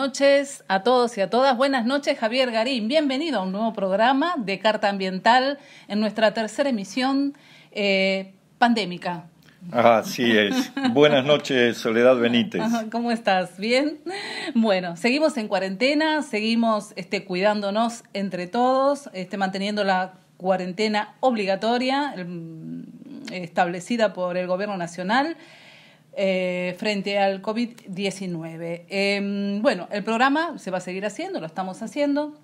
noches a todos y a todas. Buenas noches, Javier Garín. Bienvenido a un nuevo programa de Carta Ambiental en nuestra tercera emisión eh, pandémica. Así es. Buenas noches, Soledad Benítez. ¿Cómo estás? ¿Bien? Bueno, seguimos en cuarentena, seguimos este, cuidándonos entre todos, este, manteniendo la cuarentena obligatoria em, establecida por el Gobierno Nacional. Eh, frente al COVID-19. Em, bueno, el programa se va a seguir haciendo, lo estamos haciendo.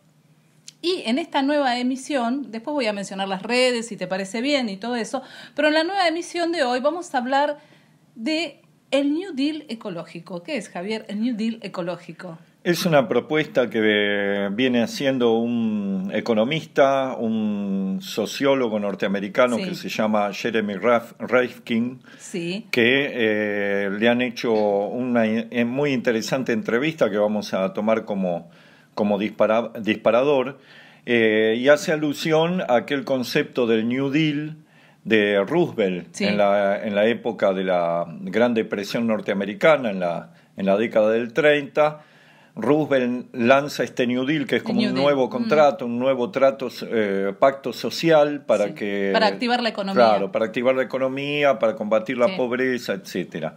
Y en esta nueva emisión, después voy a mencionar las redes, si te parece bien y todo eso, pero en la nueva emisión de hoy vamos a hablar de el New Deal ecológico. ¿Qué es, Javier, el New Deal ecológico? Es una propuesta que viene haciendo un economista, un sociólogo norteamericano que se llama Jeremy Rifkin, que eh, le han hecho una eh, muy interesante entrevista que vamos a tomar como, como disparador, eh, y hace alusión a aquel concepto del New Deal, de Roosevelt en, la, en, la, época de la Gran Depresión norteamericana, en la, en la década del 30, Roosevelt lanza este New Deal, que es como un nuevo mm. contrato, un nuevo trato, eh, pacto social para que... activar la economía. Claro, para activar la economía, para combatir la pobreza, etc.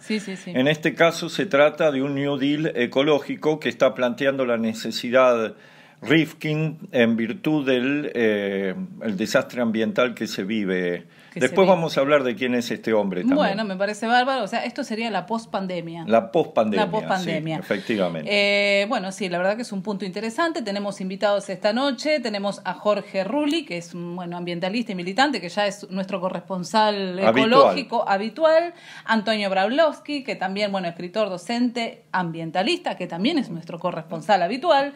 en este caso se trata de un New Deal ecológico que está planteando la necesidad Rifkin en virtud del eh, desastre ambiental que se vive Después vamos a hablar de quién es este hombre también. Bueno, me parece bárbaro. O sea, esto sería la pospandemia. La pospandemia. La pospandemia. efectivamente. Eh, bueno, sí, la verdad que es un punto interesante. Tenemos invitados esta noche. Tenemos a Jorge Rulli, que es un bueno, ambientalista y militante, que ya es nuestro corresponsal ecológico habitual. Antonio Braulovsky, que también, bueno, escritor, docente, ambientalista, que también es nuestro corresponsal habitual.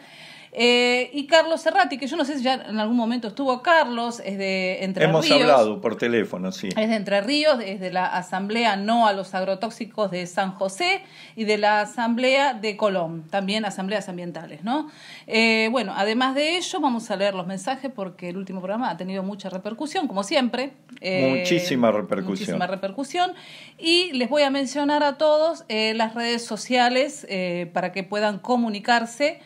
Eh, y Carlos Serrati, que yo no sé si ya en algún momento estuvo Carlos, es de Entre Ríos. Hemos hablado por teléfono, sí. Es de Entre Ríos, es de la Asamblea No a los Agrotóxicos de San José y de la Asamblea de Colón, también asambleas ambientales, ¿no? Eh, bueno, además de ello, vamos a leer los mensajes porque el último programa ha tenido mucha repercusión, como siempre. Eh, muchísima repercusión. Muchísima repercusión. Y les voy a mencionar a todos las redes sociales para que puedan comunicarse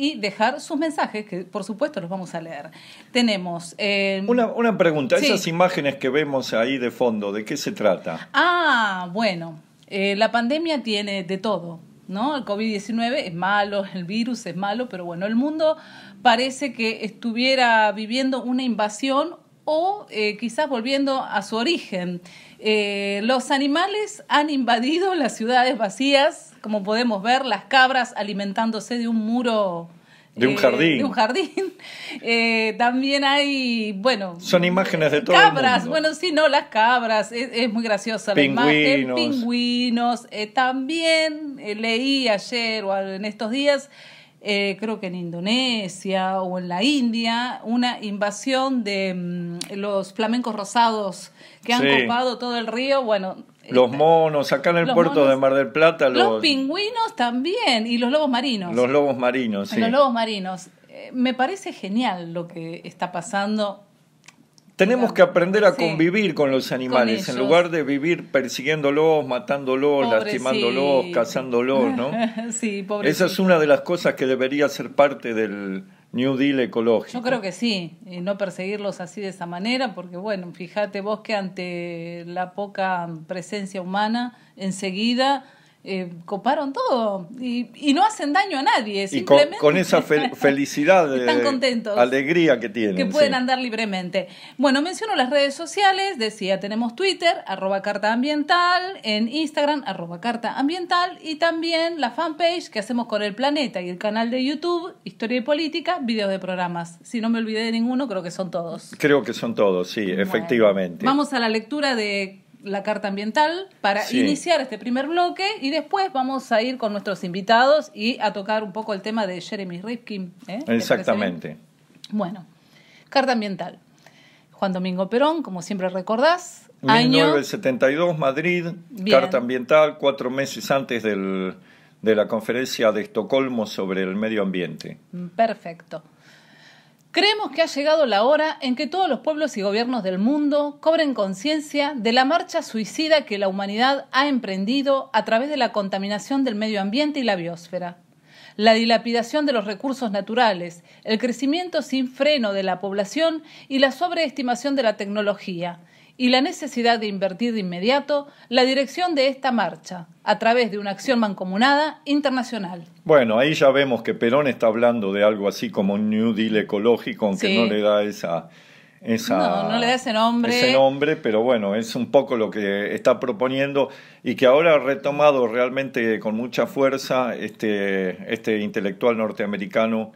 y dejar sus mensajes, que por supuesto los vamos a leer. Tenemos... Eh, una, una, pregunta, esas imágenes que vemos ahí de fondo, ¿de qué se trata? Ah, bueno, eh, la pandemia tiene de todo. ¿No? El COVID-19 es malo, el virus es malo, pero bueno, el mundo parece que estuviera viviendo una invasión o eh, quizás volviendo a su origen. los animales han invadido las ciudades vacías como podemos ver, las cabras alimentándose de un muro. De un eh, jardín. De un jardín. Eh, también hay, bueno. Son imágenes de todo. Cabras, bueno, sí, no, las cabras. Es, muy graciosa. Pingüinos. pingüinos. Eh, también leí ayer o en estos días, creo que en Indonesia o en la India, una invasión de mm, los flamencos rosados que han ocupado copado todo el río. Bueno, los este, monos, acá en el puerto de Mar del Plata. Los, pingüinos también y los lobos marinos. Los lobos marinos, sí. Los lobos marinos. Eh, me parece genial lo que está pasando. Tenemos que aprender a convivir con los animales, en lugar de vivir persiguiéndolos, matándolos, lastimándolos, cazándolos, ¿no? Esa es una de las cosas que debería ser parte del, New Deal ecológico. Yo creo que sí, y no perseguirlos así de esa manera, porque bueno, fíjate vos que ante la poca presencia humana, enseguida eh, coparon todo y, no hacen daño a nadie. con, esa felicidad, de, alegría que tienen. Que pueden andar libremente. Bueno, menciono las redes sociales, decía, tenemos Twitter, arroba carta ambiental, en Instagram, arroba carta ambiental y también la fanpage que hacemos con el planeta y el canal de YouTube, Historia y Política, videos de programas. Si no me olvidé de ninguno, creo que son todos. Creo que son todos, sí, efectivamente. Vamos a la lectura de la carta ambiental para iniciar este primer bloque y después vamos a ir con nuestros invitados y a tocar un poco el tema de Jeremy Rifkin. ¿eh? Exactamente. Bueno, carta ambiental. Juan Domingo Perón, como siempre recordás. 1972, Madrid, carta ambiental, cuatro meses antes del, de la conferencia de Estocolmo sobre el medio ambiente. Perfecto. Creemos que ha llegado la hora en que todos los pueblos y gobiernos del mundo cobren conciencia de la marcha suicida que la humanidad ha emprendido a través de la contaminación del medio ambiente y la biosfera. La dilapidación de los recursos naturales, el crecimiento sin freno de la población y la sobreestimación de la tecnología, y la necesidad de invertir de inmediato la dirección de esta marcha a través de una acción mancomunada internacional. Bueno, ahí ya vemos que Perón está hablando de algo así como un New Deal ecológico, aunque no le da esa... esa da ese nombre. Ese nombre, pero bueno, es un poco lo que está proponiendo y que ahora ha retomado realmente con mucha fuerza este, este intelectual norteamericano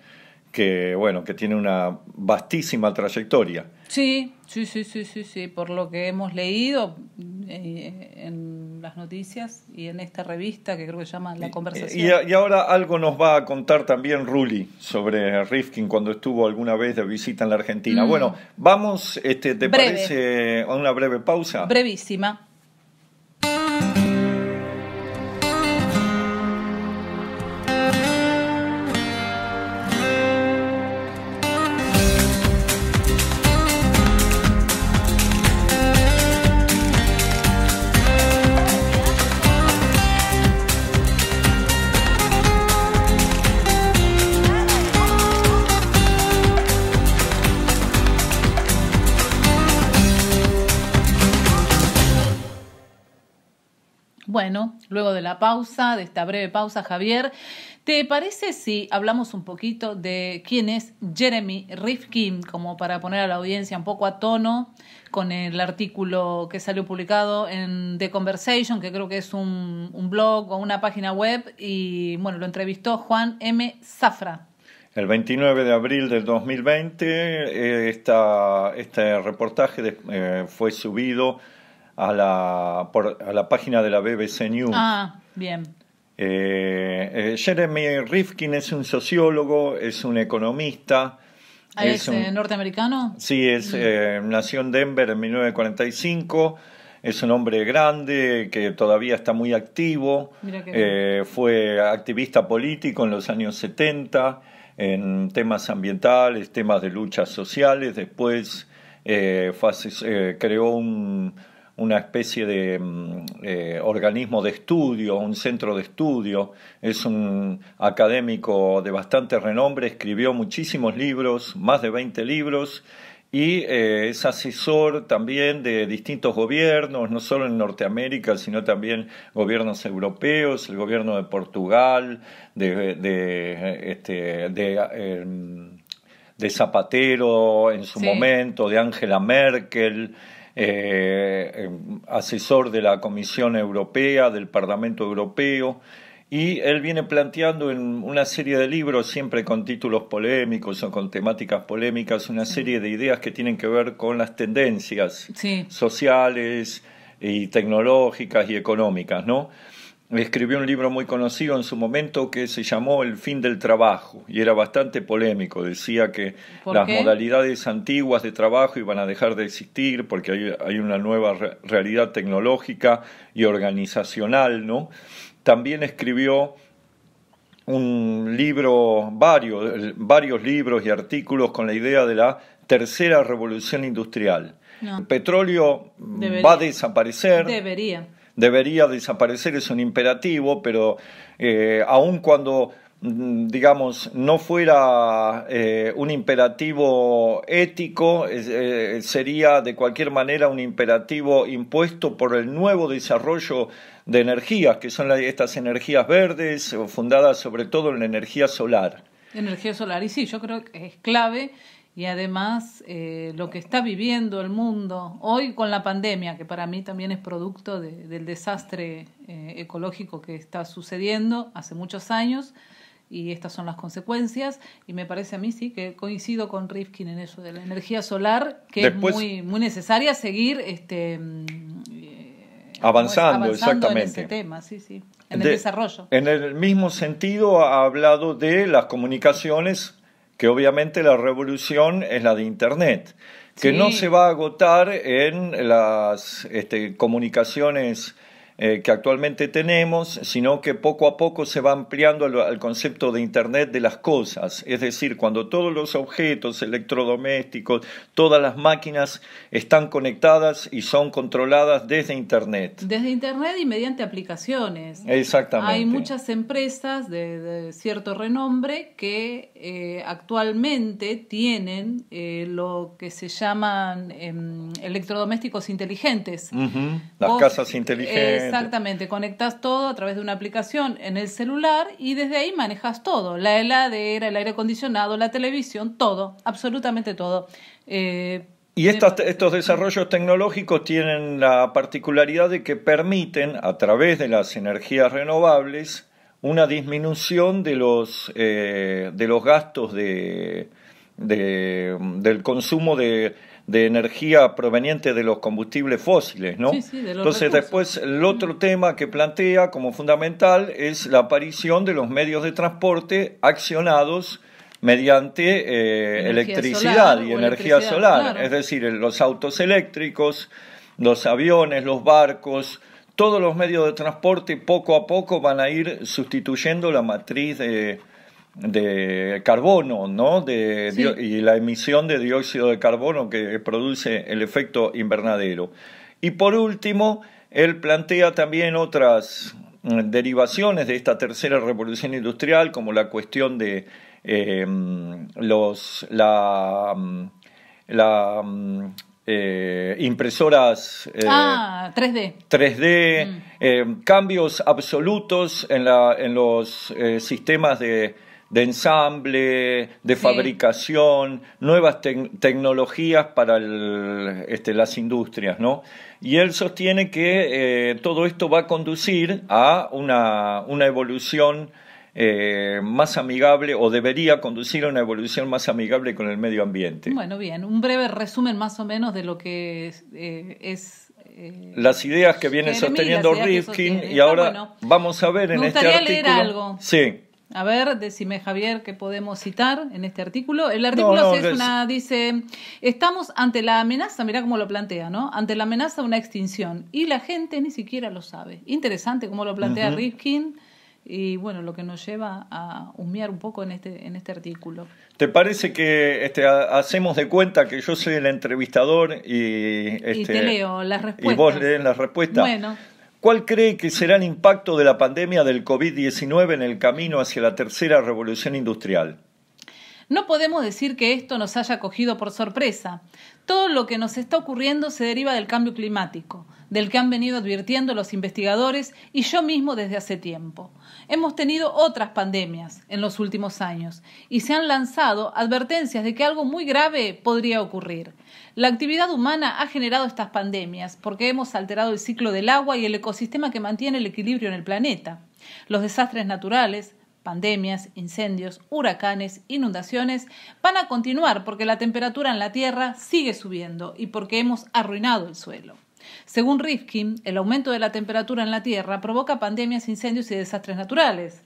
que bueno, que tiene una vastísima trayectoria. Sí, sí, sí, sí, sí, por lo que hemos leído eh, en las noticias y en esta revista que creo que se llama La Conversación. Y, ahora algo nos va a contar también Ruli sobre Rifkin cuando estuvo alguna vez de visita en la Argentina. Mm. Bueno, vamos, este, ¿te parece a una breve pausa? Brevísima. luego de la pausa, de esta breve pausa, Javier. ¿Te parece si hablamos un poquito de quién es Jeremy Rifkin, como para poner a la audiencia un poco a tono con el artículo que salió publicado en The Conversation, que creo que es un, blog o una página web, y bueno, lo entrevistó Juan M. Zafra. El 29 de abril del 2020 eh, este reportaje eh, fue subido a la, a la página de la BBC News. Ah, bien. Eh, eh, Jeremy Rifkin es un sociólogo, es un economista. Ah, ¿Es, eh, norteamericano? Sí, es, mm. nació en Denver en 1945. Es un hombre grande que todavía está muy activo. fue activista político en los años 70 en temas ambientales, temas de luchas sociales. Después creó un, una especie de mm, eh, organismo de estudio, un centro de estudio, es un académico de bastante renombre, escribió muchísimos libros, más de 20 libros, y eh, es asesor también de distintos gobiernos, no solo en Norteamérica, sino también gobiernos europeos, el gobierno de Portugal, de, este, em, Zapatero en su momento, de Angela Merkel. Eh, em, asesor de la Comisión Europea, del Parlamento Europeo, y él viene planteando en una serie de libros, siempre con títulos polémicos o con temáticas polémicas, una serie de ideas que tienen que ver con las tendencias sociales y tecnológicas y económicas, ¿no? escribió un libro muy conocido en su momento que se llamó El fin del trabajo y era bastante polémico. Decía que las modalidades antiguas de trabajo iban a dejar de existir porque hay, una nueva realidad tecnológica y organizacional, ¿no? También escribió un libro, varios, varios libros y artículos con la idea de la tercera revolución industrial. El petróleo va a desaparecer. Debería debería desaparecer, es un imperativo, pero eh, aun cuando mm, digamos, no fuera eh, un imperativo ético, eh, sería de cualquier manera un imperativo impuesto por el nuevo desarrollo de energías, que son estas energías verdes, fundadas sobre todo en la energía solar. Energía solar, y sí, yo creo que es clave y además eh, lo que está viviendo el mundo hoy con la pandemia, que para mí también es producto del desastre eh, ecológico que está sucediendo hace muchos años y estas son las consecuencias y me parece a mí sí que coincido con Rifkin en eso de la energía solar que es muy muy necesaria seguir este eh, avanzando, exactamente en ese tema en el desarrollo en el mismo sentido ha hablado de las comunicaciones que obviamente la revolución es la de Internet, que no se va a agotar en las este, comunicaciones eh, que actualmente tenemos, sino que poco a poco se va ampliando al, concepto de Internet de las cosas, es decir, cuando todos los objetos electrodomésticos, todas las máquinas están conectadas y son controladas desde Internet. Desde Internet y mediante aplicaciones. Exactamente. Hay muchas empresas de, cierto renombre que eh, actualmente tienen eh, lo que se llaman em, electrodomésticos inteligentes. Las casas inteligentes Exactamente, conectas todo a través de una aplicación en el celular y desde ahí manejas todo, la heladera, el aire acondicionado, la televisión, todo, absolutamente todo. Eh, y eh, estos, desarrollos tecnológicos tienen la particularidad de que permiten, a través de las energías renovables, una disminución de los, eh, de los gastos de, del consumo de, de energía proveniente de los combustibles fósiles, ¿no? Entonces después el otro tema que plantea como fundamental es la aparición de los medios de transporte accionados mediante eh, electricidad y energía solar, es decir, los autos eléctricos, los aviones, los barcos, todos los medios de transporte poco a poco van a ir sustituyendo la matriz de de carbono, ¿no? Y la emisión de dióxido de carbono que produce el efecto invernadero. Y por último, él plantea también otras mm, derivaciones de esta tercera revolución industrial, como la cuestión de eh, mm, los, la, mm, eh, impresoras 3D, eh, ah, cambios absolutos en los sistemas de de ensamble, de fabricación, nuevas tecnologías para este, las industrias, ¿no? Y él sostiene que eh, todo esto va a conducir a una, una evolución eh, más amigable o debería conducir a una evolución más amigable con el medio ambiente. Bueno, bien, un breve resumen más o menos de lo que es... Eh, las ideas que viene sosteniendo Rifkin y, ahora ah, vamos a ver en este artículo. algo. Sí. A ver, decime Javier, ¿qué podemos citar en este artículo? El artículo dice, estamos ante la amenaza, mirá cómo lo plantea, ¿no? Ante la amenaza de una extinción y la gente ni siquiera lo sabe. Interesante cómo lo plantea Rifkin y bueno, lo que nos lleva a humear un poco en este, en este artículo. ¿Te parece que este, hacemos de cuenta que yo soy el entrevistador y... Este, y te leo las respuestas. Y vos lees las respuestas. Bueno. ¿Cuál cree que será el impacto de la pandemia del COVID-19 en el camino hacia la tercera revolución industrial? No podemos decir que esto nos haya cogido por sorpresa. Todo lo que nos está ocurriendo se deriva del cambio climático, del que han venido advirtiendo los investigadores y yo mismo desde hace tiempo. Hemos tenido otras pandemias en los últimos años y se han lanzado advertencias de que algo muy grave podría ocurrir. La actividad humana ha generado estas pandemias porque hemos alterado el ciclo del agua y el ecosistema que mantiene el equilibrio en el planeta. Los desastres naturales, pandemias, incendios, huracanes, inundaciones, van a continuar porque la temperatura en la Tierra sigue subiendo y porque hemos arruinado el suelo. Según Rifkin, el aumento de la temperatura en la Tierra provoca pandemias, incendios y desastres naturales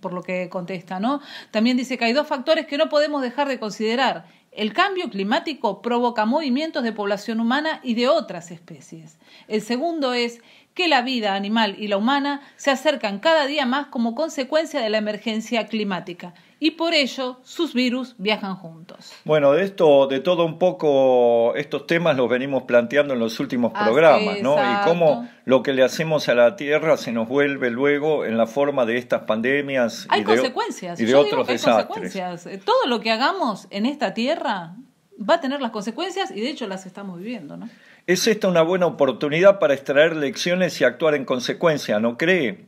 por lo que contesta, ¿no? También dice que hay dos factores que no podemos dejar de considerar, el cambio climático provoca movimientos de población humana y de otras especies. El segundo es que la vida animal y la humana se acercan cada día más como consecuencia de la emergencia climática y por ello sus virus viajan juntos. Bueno, de esto, de todo un poco, estos temas los venimos planteando en los últimos programas, ¿no? Y cómo lo que le hacemos a la Tierra se nos vuelve luego en la forma de estas pandemias. Hay y consecuencias. De, y de otros hay desastres. Eh, todo lo que hagamos en esta Tierra va a tener las consecuencias y de hecho las estamos viviendo, ¿no? ¿Es esta una buena oportunidad para extraer lecciones y actuar en consecuencia? ¿No cree?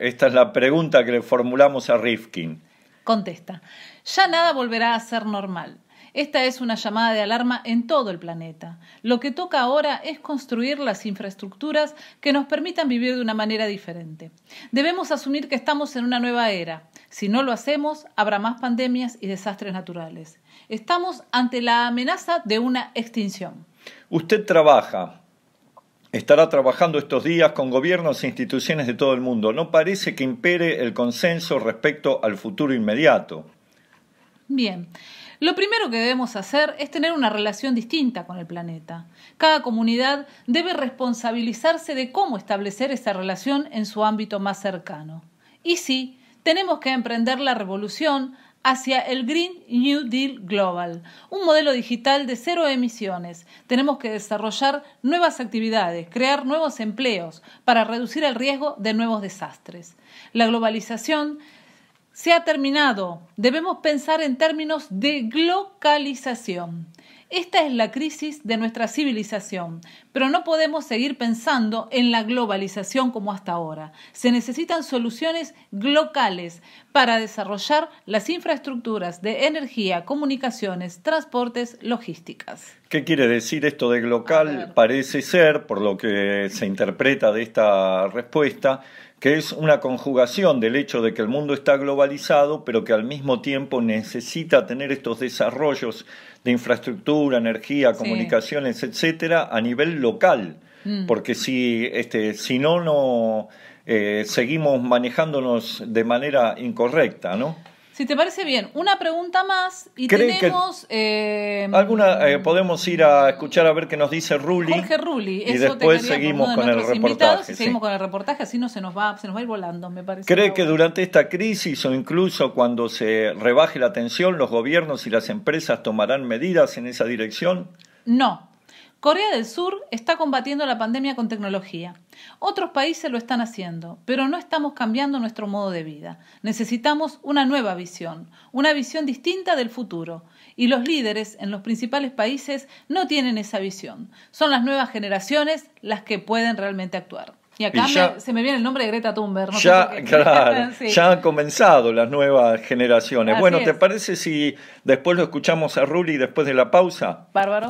esta es la pregunta que le formulamos a Rifkin. Contesta, ya nada volverá a ser normal. Esta es una llamada de alarma en todo el planeta. Lo que toca ahora es construir las infraestructuras que nos permitan vivir de una manera diferente. Debemos asumir que estamos en una nueva era. Si no lo hacemos, habrá más pandemias y desastres naturales. Estamos ante la amenaza de una extinción. Usted trabaja estará trabajando estos días con gobiernos e instituciones de todo el mundo. No parece que impere el consenso respecto al futuro inmediato. Bien. Lo primero que debemos hacer es tener una relación distinta con el planeta. Cada comunidad debe responsabilizarse de cómo establecer esa relación en su ámbito más cercano. Y sí, tenemos que emprender la revolución hacia el Green New Deal Global, un modelo digital de cero emisiones. Tenemos que desarrollar nuevas actividades, crear nuevos empleos para reducir el riesgo de nuevos desastres. La globalización se ha terminado. Debemos pensar en términos de globalización. Esta es la crisis de nuestra civilización, pero no podemos seguir pensando en la globalización como hasta ahora. Se necesitan soluciones locales para desarrollar las infraestructuras de energía, comunicaciones, transportes, logísticas. ¿Qué quiere decir esto de local? Parece ser, por lo que se interpreta de esta respuesta, que es una conjugación del hecho de que el mundo está globalizado, pero que al mismo tiempo necesita tener estos desarrollos de infraestructura, energía, comunicaciones, etcétera, a nivel local. Mm. Porque si, este, si no, no eh, seguimos manejándonos de manera incorrecta, ¿no? Si te parece bien, una pregunta más y tenemos... Eh, alguna, eh, podemos ir a escuchar a ver qué nos dice Ruli. Jorge Y después seguimos con el reportaje. Seguimos con el reportaje, así no se nos va, se nos va a ir volando, me parece. ¿Cree que durante esta crisis o incluso cuando se rebaje la tensión, los gobiernos y las empresas tomarán medidas en esa dirección? No, Corea del Sur está combatiendo la pandemia con tecnología. Otros países lo están haciendo, pero no estamos cambiando nuestro modo de vida. Necesitamos una nueva visión, una visión distinta del futuro. Y los líderes en los principales países no tienen esa visión. Son las nuevas generaciones las que pueden realmente actuar. Y acá se me viene el nombre de Greta Thunberg. No ya, ya han comenzado las nuevas generaciones. bueno, ¿te parece si después lo escuchamos a Ruli después de la pausa? Bárbaro.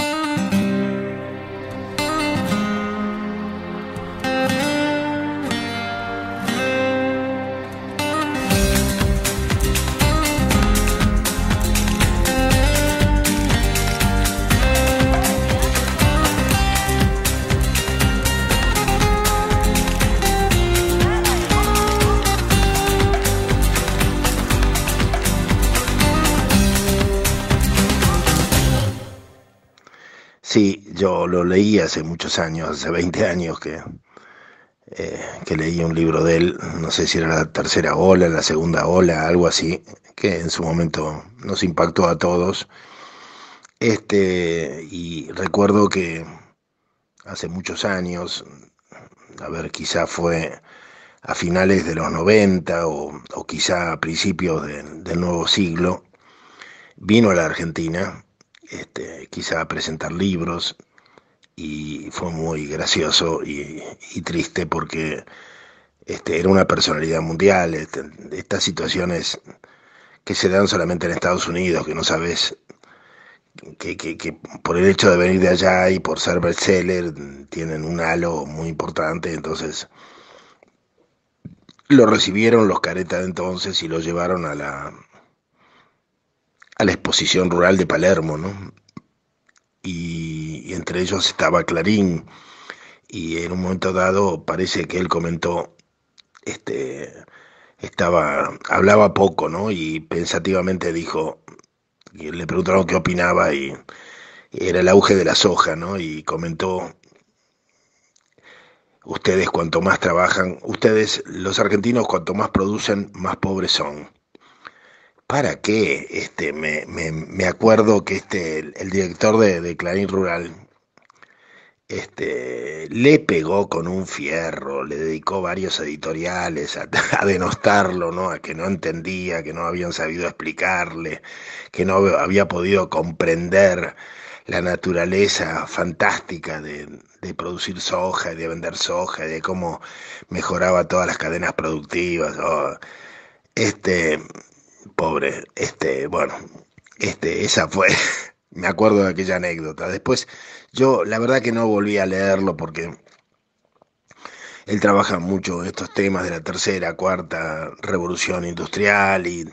Sí, yo lo leí hace muchos años, hace 20 años que, eh, que leí un libro de él, no sé si era la tercera ola, la segunda ola, algo así, que en su momento nos impactó a todos. Este, y recuerdo que hace muchos años, a ver, quizá fue a finales de los 90 o, quizá a principios del nuevo siglo, vino a la Argentina este, quizá presentar libros y fue muy gracioso y, triste porque este, era una personalidad mundial. Este, estas situaciones que se dan solamente en Estados Unidos, que no sabes que, por el hecho de venir de allá y por ser seller tienen un halo muy importante, entonces lo recibieron los caretas de entonces y lo llevaron a la a la exposición rural de Palermo, ¿no? Y, entre ellos estaba Clarín, y en un momento dado parece que él comentó, este, estaba, hablaba poco, ¿no? Y pensativamente dijo, y le preguntaron qué opinaba, y, y era el auge de la soja, ¿no? Y comentó ustedes cuanto más trabajan, ustedes los argentinos cuanto más producen, más pobres son. ¿Para qué? Este, me, acuerdo que este, el, director de, Clarín Rural este, le pegó con un fierro, le dedicó varios editoriales a, denostarlo, ¿no? a que no entendía, que no habían sabido explicarle, que no había podido comprender la naturaleza fantástica de, producir soja y de vender soja de cómo mejoraba todas las cadenas productivas. este, pobre, este, bueno, este, esa fue, me acuerdo de aquella anécdota. Después, yo la verdad que no volví a leerlo porque él trabaja mucho estos temas de la tercera, cuarta revolución industrial y,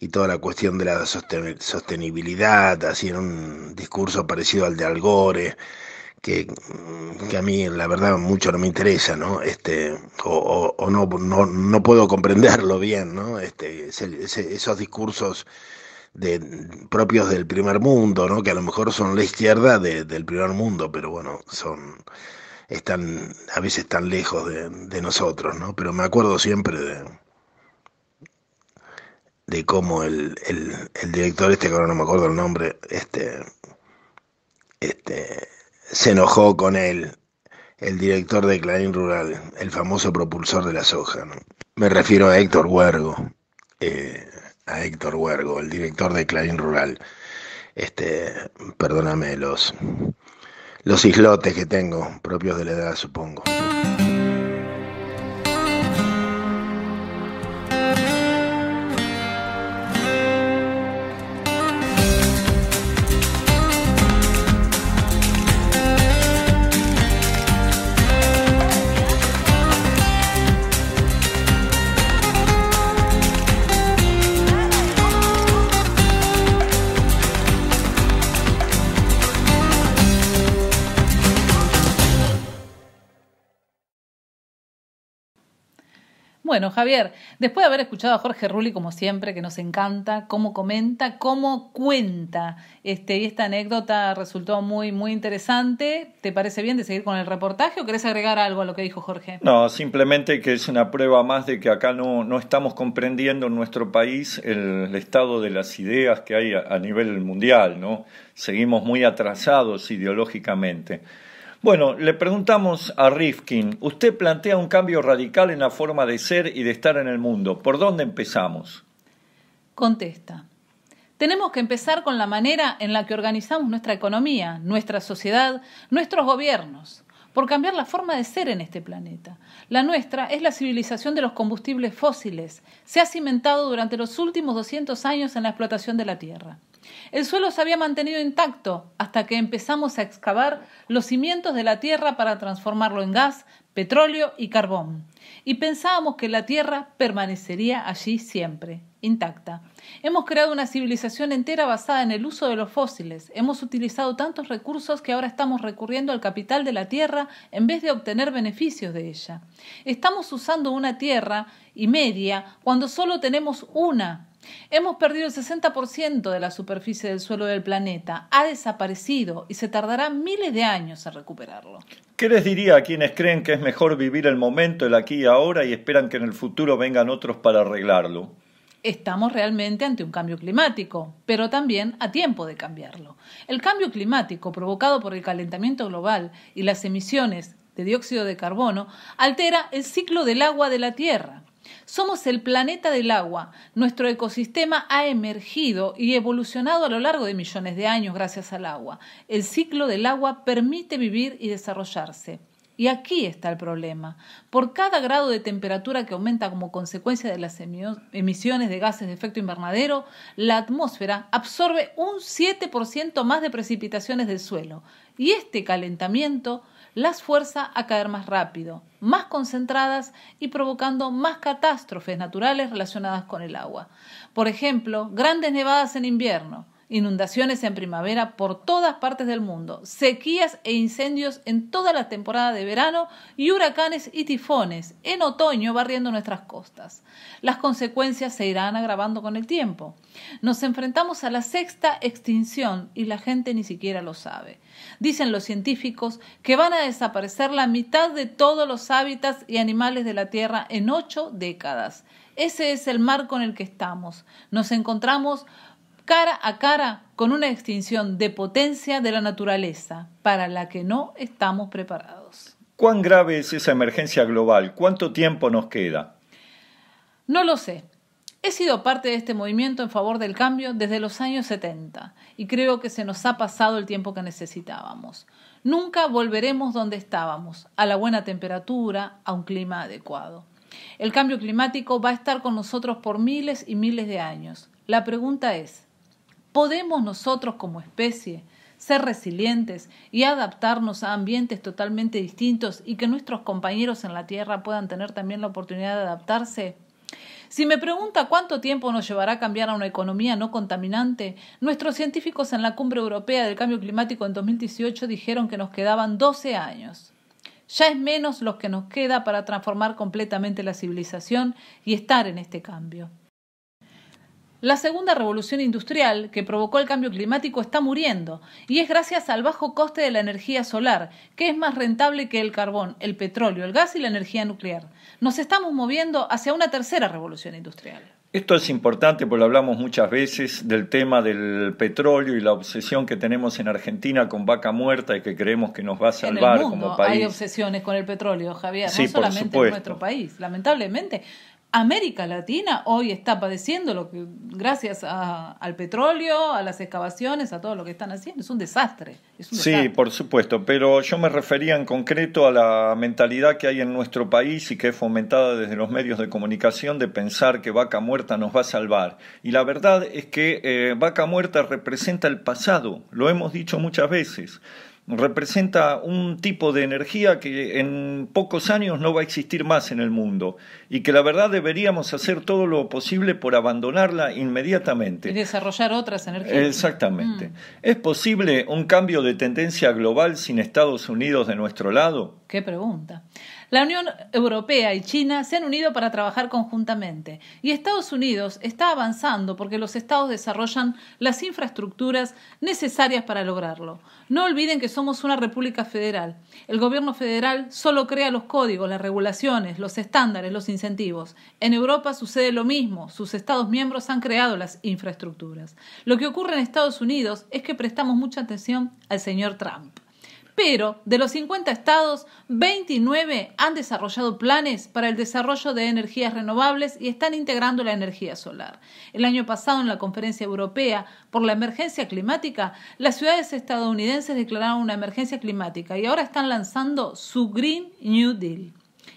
y toda la cuestión de la sostenibilidad, así en un discurso parecido al de Algore que, a mí la verdad mucho no me interesa, ¿no? Este, o, no, no, no, puedo comprenderlo bien, ¿no? Este, esos discursos de, propios del primer mundo, ¿no? Que a lo mejor son la izquierda del primer mundo, pero bueno, son están a veces tan lejos de, nosotros, ¿no? Pero me acuerdo siempre de, de cómo el, el, el, director este, que ahora no me acuerdo el nombre, este, este, se enojó con él, el director de Clarín Rural, el famoso propulsor de la soja. Me refiero a Héctor Huergo, eh, a Héctor Huergo, el director de Clarín Rural. Este, perdóname los, los islotes que tengo, propios de la edad, supongo. Bueno, Javier, después de haber escuchado a Jorge Rulli, como siempre, que nos encanta, cómo comenta, cómo cuenta, este, y esta anécdota resultó muy, muy interesante. ¿Te parece bien de seguir con el reportaje o querés agregar algo a lo que dijo Jorge? No, simplemente que es una prueba más de que acá no, no estamos comprendiendo en nuestro país el, estado de las ideas que hay a, a nivel mundial, ¿no? Seguimos muy atrasados ideológicamente. Bueno, le preguntamos a Rifkin, usted plantea un cambio radical en la forma de ser y de estar en el mundo. ¿Por dónde empezamos? Contesta. Tenemos que empezar con la manera en la que organizamos nuestra economía, nuestra sociedad, nuestros gobiernos, por cambiar la forma de ser en este planeta. La nuestra es la civilización de los combustibles fósiles. Se ha cimentado durante los últimos 200 años en la explotación de la Tierra. El suelo se había mantenido intacto hasta que empezamos a excavar los cimientos de la Tierra para transformarlo en gas, petróleo y carbón. Y pensábamos que la Tierra permanecería allí siempre, intacta. Hemos creado una civilización entera basada en el uso de los fósiles. Hemos utilizado tantos recursos que ahora estamos recurriendo al capital de la Tierra en vez de obtener beneficios de ella. Estamos usando una Tierra y media cuando solo tenemos una Hemos perdido el 60% de la superficie del suelo del planeta, ha desaparecido y se tardará miles de años en recuperarlo. ¿Qué les diría a quienes creen que es mejor vivir el momento, el aquí y ahora, y esperan que en el futuro vengan otros para arreglarlo? Estamos realmente ante un cambio climático, pero también a tiempo de cambiarlo. El cambio climático provocado por el calentamiento global y las emisiones de dióxido de carbono altera el ciclo del agua de la Tierra somos el planeta del agua. Nuestro ecosistema ha emergido y evolucionado a lo largo de millones de años gracias al agua. El ciclo del agua permite vivir y desarrollarse. Y aquí está el problema. Por cada grado de temperatura que aumenta como consecuencia de las emisiones de gases de efecto invernadero, la atmósfera absorbe un 7% más de precipitaciones del suelo. Y este calentamiento las fuerza a caer más rápido, más concentradas y provocando más catástrofes naturales relacionadas con el agua. Por ejemplo, grandes nevadas en invierno, inundaciones en primavera por todas partes del mundo, sequías e incendios en toda la temporada de verano y huracanes y tifones en otoño barriendo nuestras costas. Las consecuencias se irán agravando con el tiempo. Nos enfrentamos a la sexta extinción y la gente ni siquiera lo sabe. Dicen los científicos que van a desaparecer la mitad de todos los hábitats y animales de la Tierra en ocho décadas. Ese es el marco en el que estamos. Nos encontramos cara a cara con una extinción de potencia de la naturaleza para la que no estamos preparados. ¿Cuán grave es esa emergencia global? ¿Cuánto tiempo nos queda? No lo sé. He sido parte de este movimiento en favor del cambio desde los años 70 y creo que se nos ha pasado el tiempo que necesitábamos. Nunca volveremos donde estábamos, a la buena temperatura, a un clima adecuado. El cambio climático va a estar con nosotros por miles y miles de años. La pregunta es, podemos nosotros como especie ser resilientes y adaptarnos a ambientes totalmente distintos y que nuestros compañeros en la Tierra puedan tener también la oportunidad de adaptarse? Si me pregunta cuánto tiempo nos llevará cambiar a una economía no contaminante, nuestros científicos en la Cumbre Europea del Cambio Climático en 2018 dijeron que nos quedaban 12 años. Ya es menos lo que nos queda para transformar completamente la civilización y estar en este cambio. La segunda revolución industrial que provocó el cambio climático está muriendo, y es gracias al bajo coste de la energía solar, que es más rentable que el carbón, el petróleo, el gas y la energía nuclear. Nos estamos moviendo hacia una tercera revolución industrial. Esto es importante porque lo hablamos muchas veces del tema del petróleo y la obsesión que tenemos en Argentina con vaca muerta y que creemos que nos va a salvar en el país. Hay obsesiones con el petróleo, Javier, no solamente en nuestro país. Lamentablemente, América Latina hoy está padeciendo lo que, gracias al petróleo, a las excavaciones, a todo lo que están haciendo. Es un desastre. sí, por supuesto, pero yo me refería en concreto a la mentalidad que hay en nuestro país y que es fomentada desde los medios de comunicación de pensar que vaca muerta nos va a salvar. Y la verdad es que eh, vaca muerta representa el pasado, lo hemos dicho muchas veces representa un tipo de energía que en pocos años no va a existir más en el mundo y que la verdad deberíamos hacer todo lo posible por abandonarla inmediatamente. Y desarrollar otras energías. Exactamente. Mm. ¿Es posible un cambio de tendencia global sin Estados Unidos de nuestro lado? Qué pregunta. La Unión Europea y China se han unido para trabajar conjuntamente y Estados Unidos está avanzando porque los estados desarrollan las infraestructuras necesarias para lograrlo. No olviden que somos una república federal. El gobierno federal solo crea los códigos, las regulaciones, los estándares, los incentivos. En Europa sucede lo mismo, sus estados miembros han creado las infraestructuras. Lo que ocurre en Estados Unidos es que prestamos mucha atención al señor Trump pero de los 50 estados, 29 han desarrollado planes para el desarrollo de energías renovables y están integrando la energía solar. El año pasado, en la Conferencia Europea por la Emergencia Climática, las ciudades estadounidenses declararon una emergencia climática y ahora están lanzando su Green New Deal.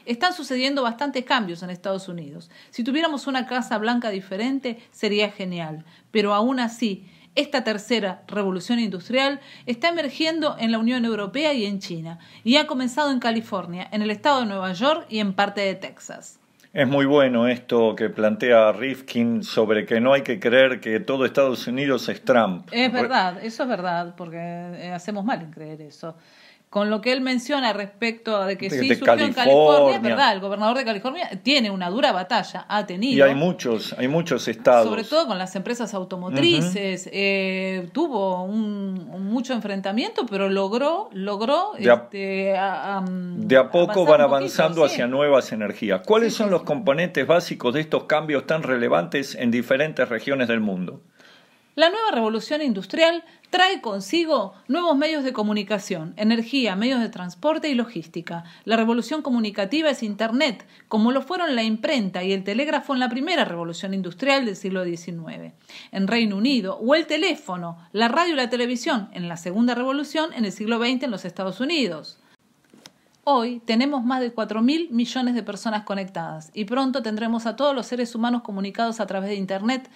Están sucediendo bastantes cambios en Estados Unidos. Si tuviéramos una Casa Blanca diferente, sería genial, pero aún así, esta tercera revolución industrial está emergiendo en la Unión Europea y en China, y ha comenzado en California, en el estado de Nueva York y en parte de Texas. Es muy bueno esto que plantea Rifkin sobre que no hay que creer que todo Estados Unidos es Trump. Es verdad, eso es verdad, porque eh, hacemos mal en creer eso con lo que él menciona respecto de que sí surgió en California, verdad, el gobernador de California tiene una dura batalla, ha tenido. Y hay muchos, hay muchos estados. Sobre todo con las empresas automotrices, eh, tuvo un, mucho enfrentamiento, pero logró, logró. De a, este, de a poco van avanzando hacia nuevas energías. ¿Cuáles son los componentes básicos de estos cambios tan relevantes en diferentes regiones del mundo? La nueva revolución industrial trae consigo nuevos medios de comunicación, energía, medios de transporte y logística. La revolución comunicativa es Internet, como lo fueron la imprenta y el telégrafo en la primera revolución industrial del siglo XIX. En Reino Unido, o el teléfono, la radio y la televisión en la segunda revolución en el siglo XX en los Estados Unidos. Hoy tenemos más de 4.000 millones de personas conectadas y pronto tendremos a todos los seres humanos comunicados a través de Internet.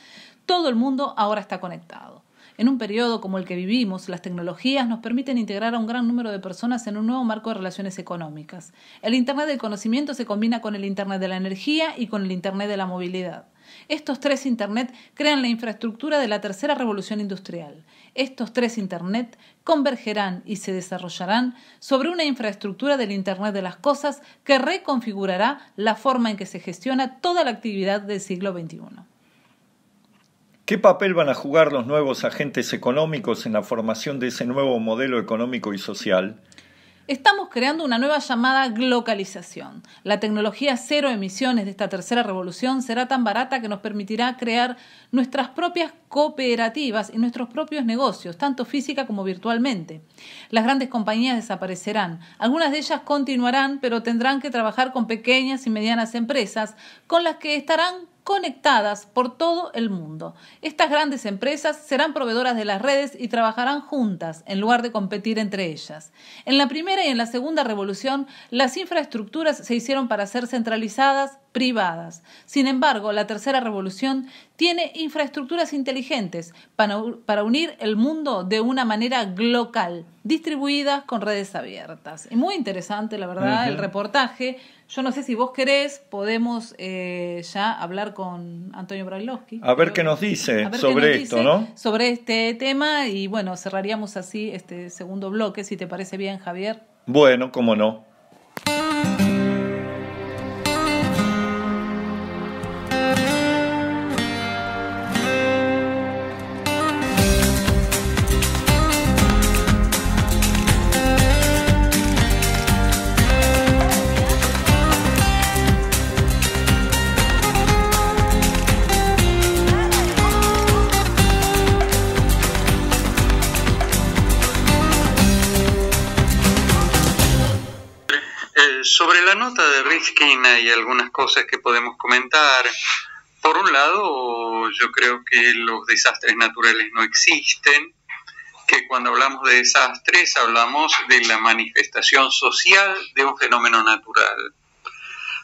Todo el mundo ahora está conectado. En un periodo como el que vivimos, las tecnologías nos permiten integrar a un gran número de personas en un nuevo marco de relaciones económicas. El Internet del conocimiento se combina con el Internet de la energía y con el Internet de la movilidad. Estos tres Internet crean la infraestructura de la tercera revolución industrial. Estos tres Internet convergerán y se desarrollarán sobre una infraestructura del Internet de las Cosas que reconfigurará la forma en que se gestiona toda la actividad del siglo XXI. ¿Qué papel van a jugar los nuevos agentes económicos en la formación de ese nuevo modelo económico y social? Estamos creando una nueva llamada globalización. La tecnología cero emisiones de esta tercera revolución será tan barata que nos permitirá crear nuestras propias cooperativas y nuestros propios negocios, tanto física como virtualmente. Las grandes compañías desaparecerán. Algunas de ellas continuarán, pero tendrán que trabajar con pequeñas y medianas empresas con las que estarán conectadas por todo el mundo. Estas grandes empresas serán proveedoras de las redes y trabajarán juntas en lugar de competir entre ellas. En la primera y en la segunda revolución, las infraestructuras se hicieron para ser centralizadas, privadas. Sin embargo, la tercera revolución tiene infraestructuras inteligentes para, unir el mundo de una manera local, distribuidas con redes abiertas. Y muy interesante, la verdad, el reportaje. Yo no sé si vos querés, podemos eh, ya hablar con Antonio Brailovsky. A ver qué nos dice sobre esto, ¿no? Sobre este tema y bueno, cerraríamos así este segundo bloque, si te parece bien, Javier. Bueno, cómo no. hay algunas cosas que podemos comentar. Por un lado, yo creo que los desastres naturales no existen, que cuando hablamos de desastres hablamos de la manifestación social de un fenómeno natural.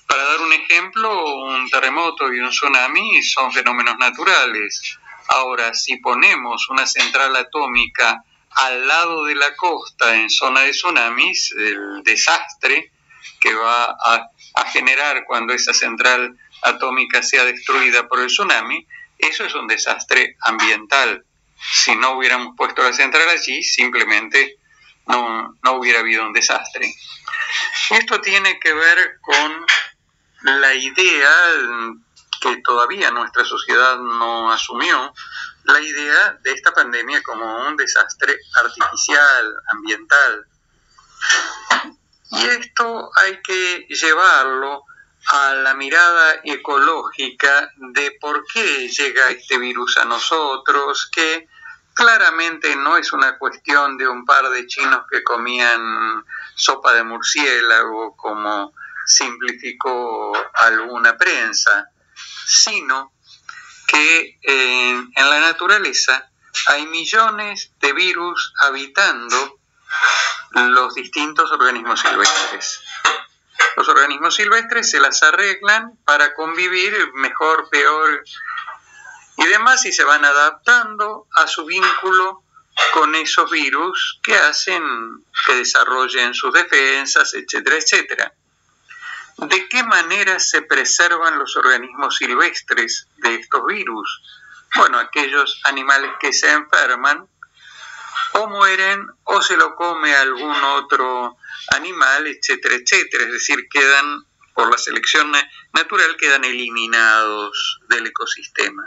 Para dar un ejemplo, un terremoto y un tsunami son fenómenos naturales. Ahora, si ponemos una central atómica al lado de la costa en zona de tsunamis, el desastre que va a a generar cuando esa central atómica sea destruida por el tsunami, eso es un desastre ambiental. Si no hubiéramos puesto la central allí, simplemente no, no hubiera habido un desastre. Esto tiene que ver con la idea que todavía nuestra sociedad no asumió, la idea de esta pandemia como un desastre artificial, ambiental. Y esto hay que llevarlo a la mirada ecológica de por qué llega este virus a nosotros, que claramente no es una cuestión de un par de chinos que comían sopa de murciélago, como simplificó alguna prensa, sino que en la naturaleza hay millones de virus habitando los distintos organismos silvestres. Los organismos silvestres se las arreglan para convivir mejor, peor y demás y se van adaptando a su vínculo con esos virus que hacen que desarrollen sus defensas, etcétera, etcétera. ¿De qué manera se preservan los organismos silvestres de estos virus? Bueno, aquellos animales que se enferman o mueren o se lo come algún otro animal, etcétera, etcétera. Es decir, quedan, por la selección natural, quedan eliminados del ecosistema.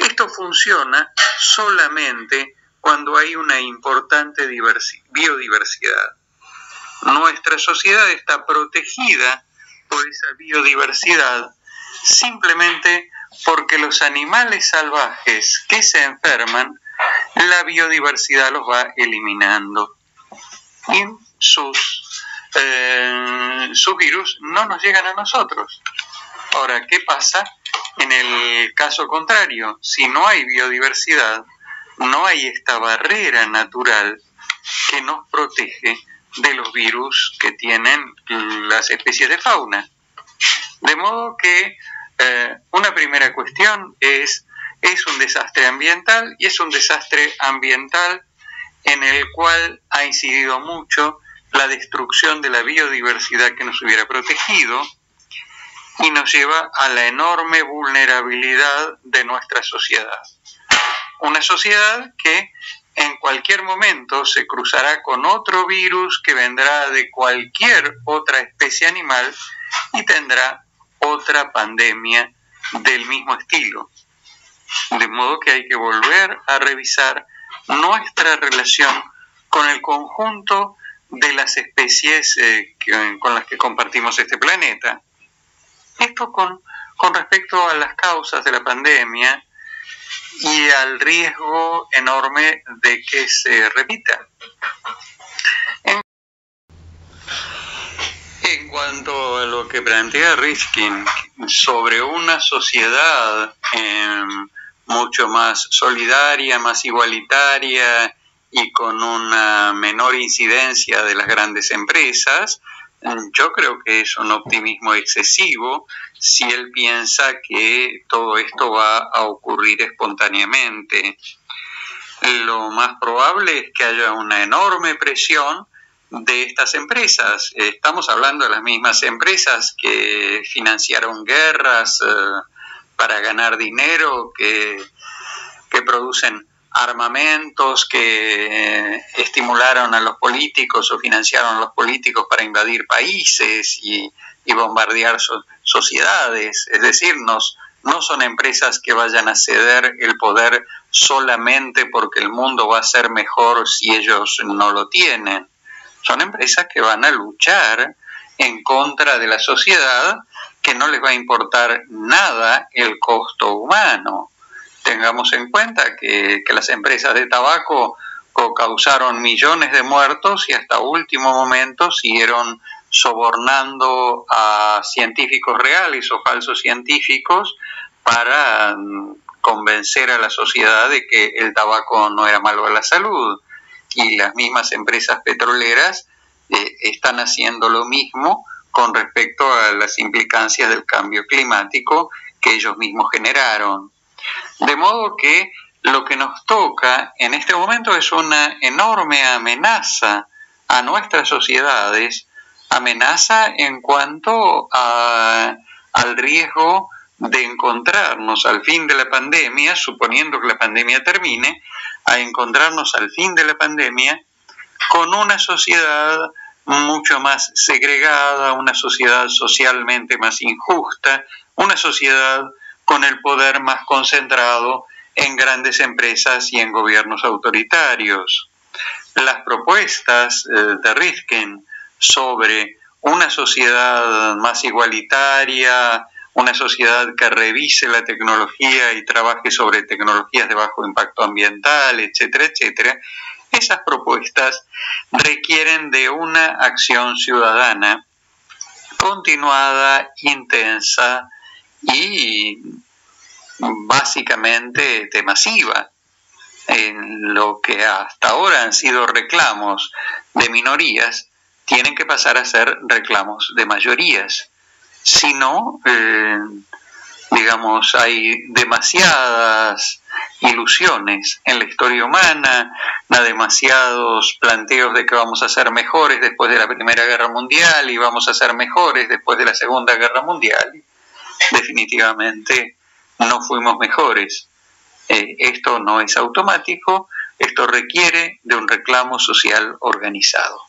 Esto funciona solamente cuando hay una importante biodiversidad. Nuestra sociedad está protegida por esa biodiversidad simplemente porque los animales salvajes que se enferman la biodiversidad los va eliminando. Y eh, sus, virus no nos llegan a nosotros. Ahora, ¿qué pasa en el caso contrario? Si no hay biodiversidad, no hay esta barrera natural que nos protege de los virus que tienen las especies de fauna. De modo que eh, una primera cuestión es es un desastre ambiental y es un desastre ambiental en el cual ha incidido mucho la destrucción de la biodiversidad que nos hubiera protegido y nos lleva a la enorme vulnerabilidad de nuestra sociedad. Una sociedad que en cualquier momento se cruzará con otro virus que vendrá de cualquier otra especie animal y tendrá otra pandemia del mismo estilo. De modo que hay que volver a revisar nuestra relación con el conjunto de las especies eh, con las que compartimos este planeta. Esto con, con respecto a las causas de la pandemia y al riesgo enorme de que se repita. En, cuanto a lo que plantea Riskin sobre una sociedad... Em, mucho más solidaria, más igualitaria y con una menor incidencia de las grandes empresas. Mm, yo creo que es un optimismo excesivo si él piensa que todo esto va a ocurrir espontáneamente. Lo más probable es que haya una enorme presión de estas empresas. Estamos hablando de las mismas empresas que financiaron guerras, eh, para ganar dinero, que, que producen armamentos que eh, estimularon a los políticos o financiaron a los políticos para invadir países y, bombardear sociedades. Es decir, no son empresas que vayan a ceder el poder solamente porque el mundo va a ser mejor si ellos no lo tienen. Son empresas que van a luchar en contra de la sociedad que no les va a importar nada el costo humano. Tengamos en cuenta que, las empresas de tabaco causaron millones de muertos y hasta último momento siguieron sobornando a científicos reales o falsos científicos para mm, convencer a la sociedad de que el tabaco no era malo a la salud. Y las mismas empresas petroleras eh, están haciendo lo mismo con respecto a las implicancias del cambio climático que ellos mismos generaron. De modo que lo que nos toca en este momento es una enorme amenaza a nuestras sociedades, amenaza en cuanto al riesgo de encontrarnos al fin de la pandemia, suponiendo que la pandemia termine, a encontrarnos al fin de la pandemia con una sociedad mucho más segregada, una sociedad socialmente más injusta, una sociedad con el poder más concentrado en grandes empresas y en gobiernos autoritarios. Las propuestas eh, de Rifkin sobre una sociedad más igualitaria, una sociedad que revise la tecnología y trabaje sobre tecnologías de bajo impacto ambiental, etcétera, etcétera, esas propuestas requieren de una acción ciudadana continuada, intensa y básicamente masiva. en lo que hasta ahora han sido reclamos de minorías, tienen que pasar a ser reclamos de mayorías. Si no, eh, digamos, hay demasiadas ilusiones en la historia humana, demasiados planteos de que vamos a ser mejores después de la Primera Guerra Mundial y vamos a ser mejores después de la Segunda Guerra Mundial. Definitivamente no fuimos mejores. Eh, esto no es automático, esto requiere de un reclamo social organizado.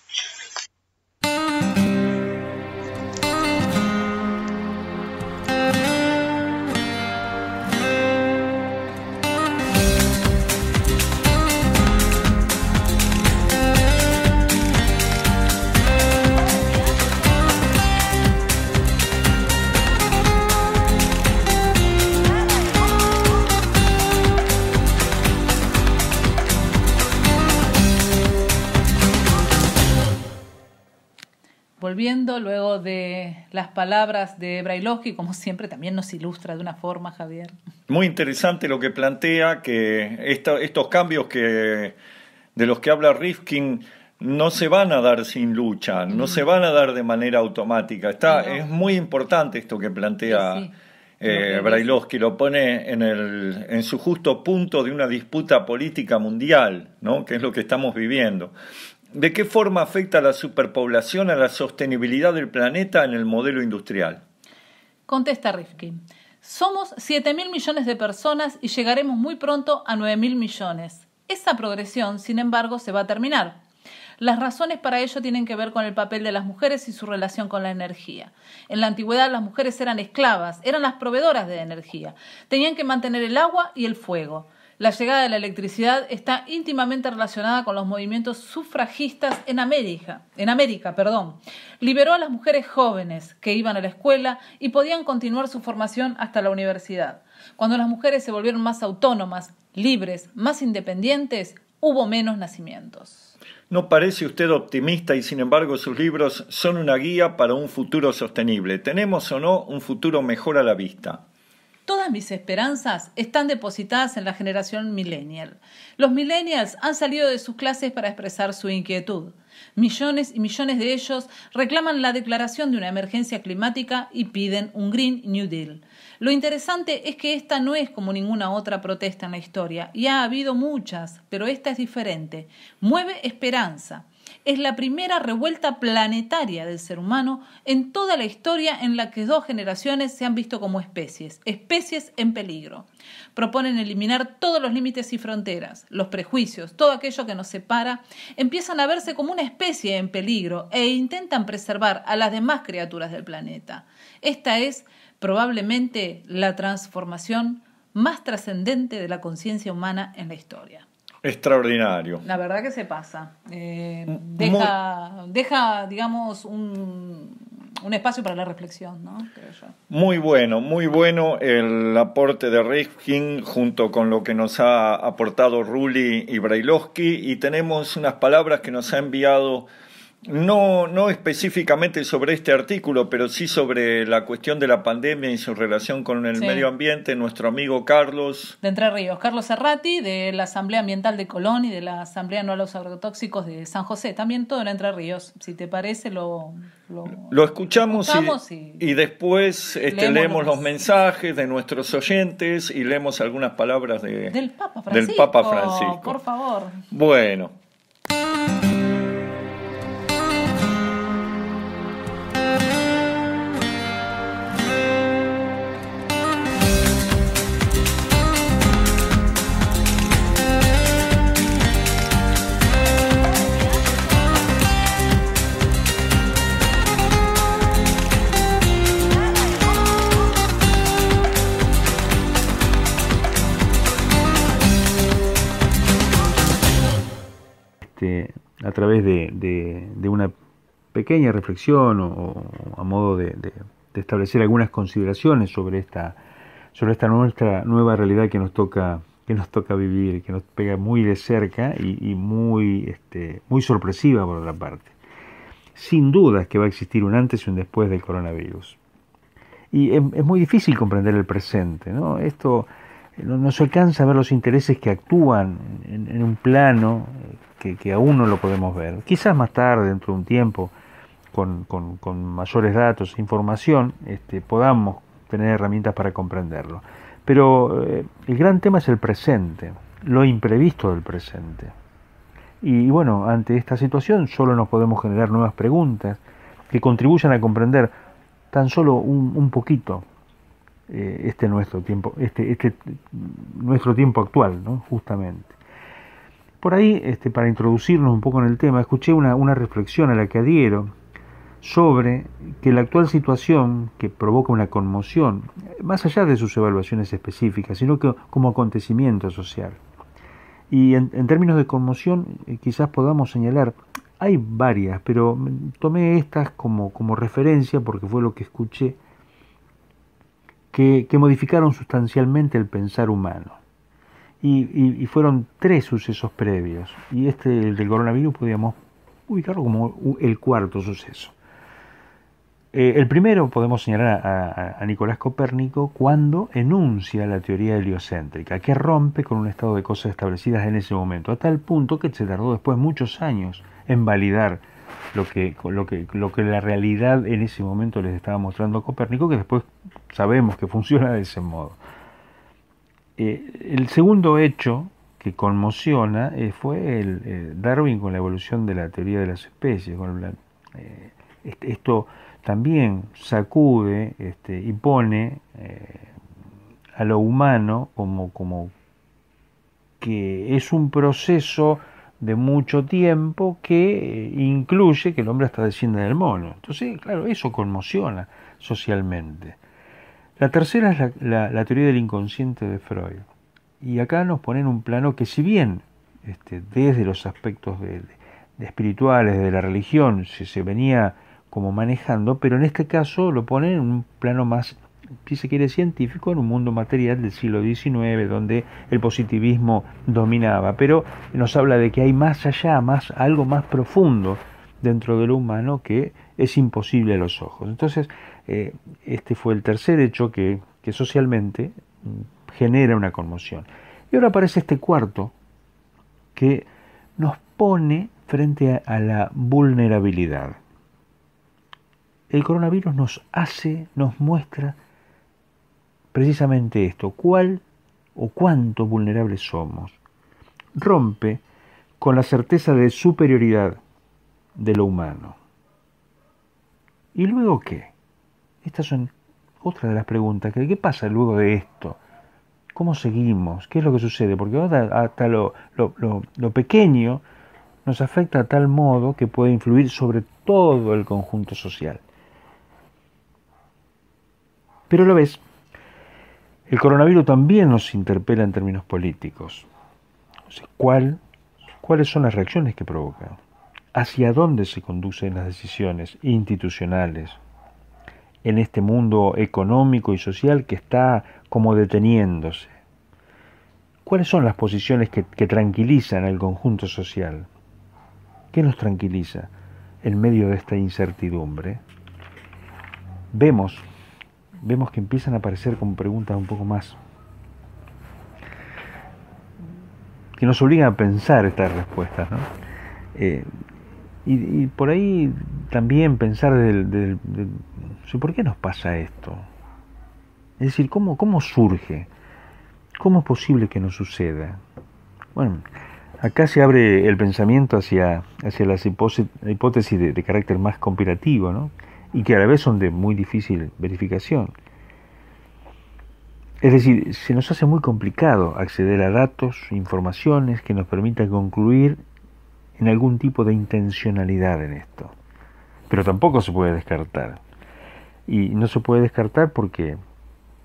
volviendo luego de las palabras de Brailovsky, como siempre también nos ilustra de una forma, Javier. Muy interesante lo que plantea, que estos cambios que, de los que habla Rifkin no se van a dar sin lucha, no se van a dar de manera automática. Está, Es muy importante esto que plantea. Sí, eh, lo pone en, el, en su justo punto de una disputa política mundial, ¿no? que es lo que estamos viviendo. ¿De qué forma afecta la superpoblación a la sostenibilidad del planeta en el modelo industrial? Contesta Rifkin. Somos 7.000 millones de personas y llegaremos muy pronto a 9.000 millones. Esa progresión, sin embargo, se va a terminar. Las razones para ello tienen que ver con el papel de las mujeres y su relación con la energía. En la antigüedad las mujeres eran esclavas, eran las proveedoras de energía. Tenían que mantener el agua y el fuego. La llegada de la electricidad está íntimamente relacionada con los movimientos sufragistas en América, en América, Liberó a las mujeres jóvenes que iban a la escuela y podían continuar su formación hasta la universidad. Cuando las mujeres se volvieron más autónomas, libres, más independientes, hubo menos nacimientos. No parece usted optimista y sin embargo sus libros son una guía para un futuro sostenible. ¿Tenemos o no un futuro mejor a la vista? Todas mis esperanzas están depositadas en la generación millennial. Los millennials han salido de sus clases para expresar su inquietud. Millones y millones de ellos reclaman la declaración de una emergencia climática y piden un Green New Deal. Lo interesante es que esta no es como ninguna otra protesta en la historia, y ha habido muchas, pero esta es diferente. Mueve esperanza es la primera revuelta planetaria del ser humano en toda la historia en la que dos generaciones se han visto como especies, especies en peligro. Proponen eliminar todos los límites y fronteras, los prejuicios, todo aquello que nos separa, empiezan a verse como una especie en peligro e intentan preservar a las demás criaturas del planeta. Esta es probablemente la transformación más trascendente de la conciencia humana en la historia. Extraordinario. La verdad que se pasa. Eh, deja, deja, digamos, un, espacio para la reflexión, ¿no? Muy bueno, muy bueno el aporte de Rifkin junto con lo que nos ha aportado Ruli y Brailovsky. Y tenemos unas palabras que nos ha enviado no, no específicamente sobre este artículo, pero sí sobre la cuestión de la pandemia y su relación con el medio ambiente, nuestro amigo Carlos. De Entre Ríos, Carlos Serrati, de la Asamblea Ambiental de Colón y de la Asamblea No a los Agrotóxicos de San José, también todo en Entre Ríos. Si te parece, lo, lo, escuchamos, y, después este, leemos, los, mensajes de nuestros oyentes y leemos algunas palabras de, del, Papa Francisco, del Papa Francisco. Por favor. Bueno. ...a través de, una pequeña reflexión o, a modo de, establecer algunas consideraciones sobre esta, sobre esta nuestra nueva realidad que nos toca que nos toca vivir, que nos pega muy de cerca y, muy, este, muy sorpresiva por otra parte. Sin duda que va a existir un antes y un después del coronavirus. Y es, muy difícil comprender el presente, ¿no? Esto no, se alcanza a ver los intereses que actúan en un plano que, aún no lo podemos ver. Quizás más tarde, dentro de un tiempo, con, mayores datos e información, este, podamos tener herramientas para comprenderlo. Pero eh, el gran tema es el presente, lo imprevisto del presente. Y, bueno, ante esta situación solo nos podemos generar nuevas preguntas que contribuyan a comprender tan solo un, poquito eh, este nuestro tiempo, este, este nuestro tiempo actual, justamente. Por ahí, este, para introducirnos un poco en el tema, escuché una, reflexión a la que adhiero sobre que la actual situación que provoca una conmoción, más allá de sus evaluaciones específicas, sino que como acontecimiento social. Y en, términos de conmoción, eh, quizás podamos señalar, hay varias, pero tomé estas como, como referencia porque fue lo que escuché, que modificaron sustancialmente el pensar humano. Y, fueron tres sucesos previos. Y este, del coronavirus, podríamos ubicarlo como el cuarto suceso. Eh, el primero podemos señalar a, Nicolás Copérnico cuando enuncia la teoría heliocéntrica, que rompe con un estado de cosas establecidas en ese momento, a tal punto que se tardó después muchos años en validar lo que, lo que, lo que la realidad en ese momento les estaba mostrando a Copérnico, que después sabemos que funciona de ese modo. Eh, el segundo hecho que conmociona eh, fue el, eh, Darwin con la evolución de la teoría de las especies. esto también sacude este, y pone a lo humano como, como que es un proceso de mucho tiempo que incluye que el hombre está desciende del mono. Entonces, claro, eso conmociona socialmente. La tercera es la, teoría del inconsciente de Freud. Y acá nos ponen un plano que si bien este, desde los aspectos de, espirituales, de la religión, se, se, venía como manejando, pero en este caso lo ponen en un plano más, si se quiere, científico, en un mundo material del siglo XIX, donde el positivismo dominaba. Pero nos habla de que hay más allá, más, algo más profundo dentro de lo humano que es imposible a los ojos. Entonces, eh, este fue el tercer hecho que, socialmente mm, genera una conmoción. Y ahora aparece este cuarto que nos pone frente a, a, la vulnerabilidad. El coronavirus nos hace, nos muestra precisamente esto, cuál o cuánto vulnerables somos. Rompe con la certeza de superioridad de lo humano. ¿Y luego qué? Estas son otras de las preguntas. ¿Qué pasa luego de esto? ¿Cómo seguimos? ¿Qué es lo que sucede? Porque hasta lo, pequeño nos afecta a tal modo que puede influir sobre todo el conjunto social. Pero lo ves, el coronavirus también nos interpela en términos políticos. ¿cuál, ¿Cuáles son las reacciones que provoca? ¿Hacia dónde se conducen las decisiones institucionales, en este mundo económico y social que está como deteniéndose. ¿Cuáles son las posiciones que, tranquilizan al conjunto social? ¿Qué nos tranquiliza en medio de esta incertidumbre? Vemos, vemos que empiezan a aparecer como preguntas un poco más que nos obligan a pensar estas respuestas, ¿no? Eh, y, por ahí también pensar del ¿Por qué nos pasa esto? Es decir, ¿cómo, surge? ¿Cómo es posible que nos suceda? Bueno, acá se abre el pensamiento hacia, hacia las hipótesis de, carácter más comparativo, ¿no? y que a la vez son de muy difícil verificación. Es decir, se nos hace muy complicado acceder a datos, informaciones que nos permitan concluir en algún tipo de intencionalidad en esto. Pero tampoco se puede descartar y no se puede descartar porque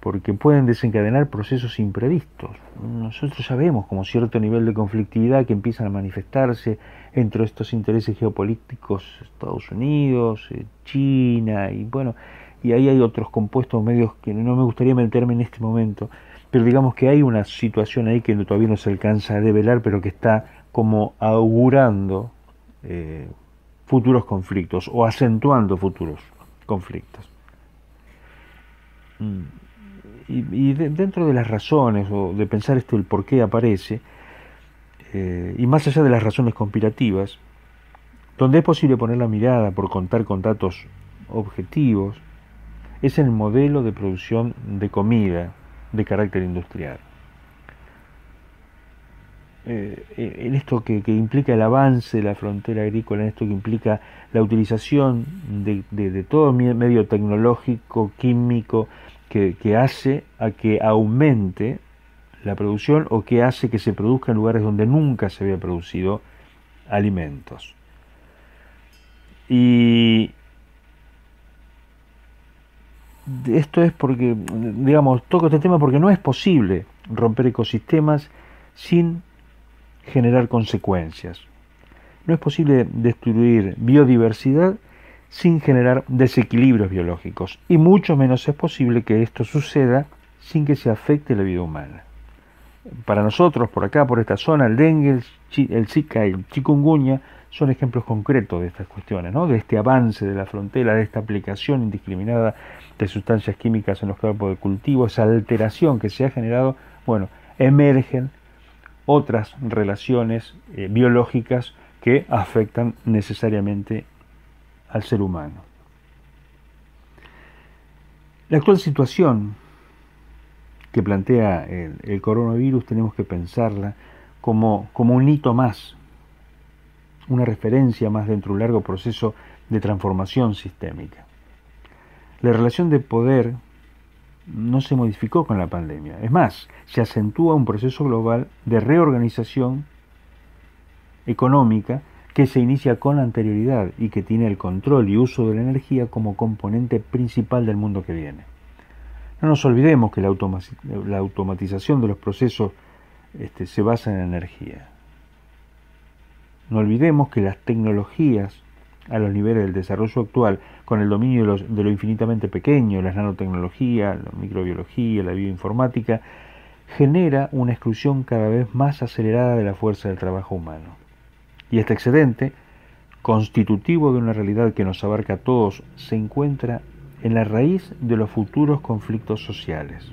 porque pueden desencadenar procesos imprevistos. Nosotros sabemos como cierto nivel de conflictividad que empiezan a manifestarse entre estos intereses geopolíticos, Estados Unidos, eh, China, y bueno, y ahí hay otros compuestos medios que no me gustaría meterme en este momento, pero digamos que hay una situación ahí que todavía no se alcanza a develar, pero que está como augurando eh, futuros conflictos o acentuando futuros conflictos. Mm. Y, dentro de las razones, o de pensar esto, el por qué aparece, eh, y más allá de las razones conspirativas, donde es posible poner la mirada por contar con datos objetivos, es el modelo de producción de comida de carácter industrial. Eh, eh, en esto que, implica el avance de la frontera agrícola, en esto que implica la utilización de, todo medio tecnológico, químico, que, que, hace a que aumente la producción o que hace que se produzca en lugares donde nunca se había producido alimentos. Y esto es porque, digamos, toco este tema porque no es posible romper ecosistemas sin generar consecuencias. No es posible destruir biodiversidad sin generar desequilibrios biológicos, y mucho menos es posible que esto suceda sin que se afecte la vida humana. Para nosotros, por acá, por esta zona, el dengue, el zika y el chikungunya son ejemplos concretos de estas cuestiones, ¿no? de este avance de la frontera, de esta aplicación indiscriminada de sustancias químicas en los campos de cultivo, esa alteración que se ha generado, bueno, emergen otras relaciones eh, biológicas que afectan necesariamente al ser humano. La actual situación que plantea el, coronavirus tenemos que pensarla como, como un hito más, una referencia más dentro de un largo proceso de transformación sistémica. La relación de poder no se modificó con la pandemia. Es más, se acentúa un proceso global de reorganización económica que se inicia con anterioridad y que tiene el control y uso de la energía como componente principal del mundo que viene. No nos olvidemos que la, automatización de los procesos este, se basa en energía. No olvidemos que las tecnologías a los niveles del desarrollo actual con el dominio de, lo infinitamente pequeño, las nanotecnologías, la microbiología, la bioinformática, genera una exclusión cada vez más acelerada de la fuerza del trabajo humano. Y este excedente, constitutivo de una realidad que nos abarca a todos, se encuentra en la raíz de los futuros conflictos sociales.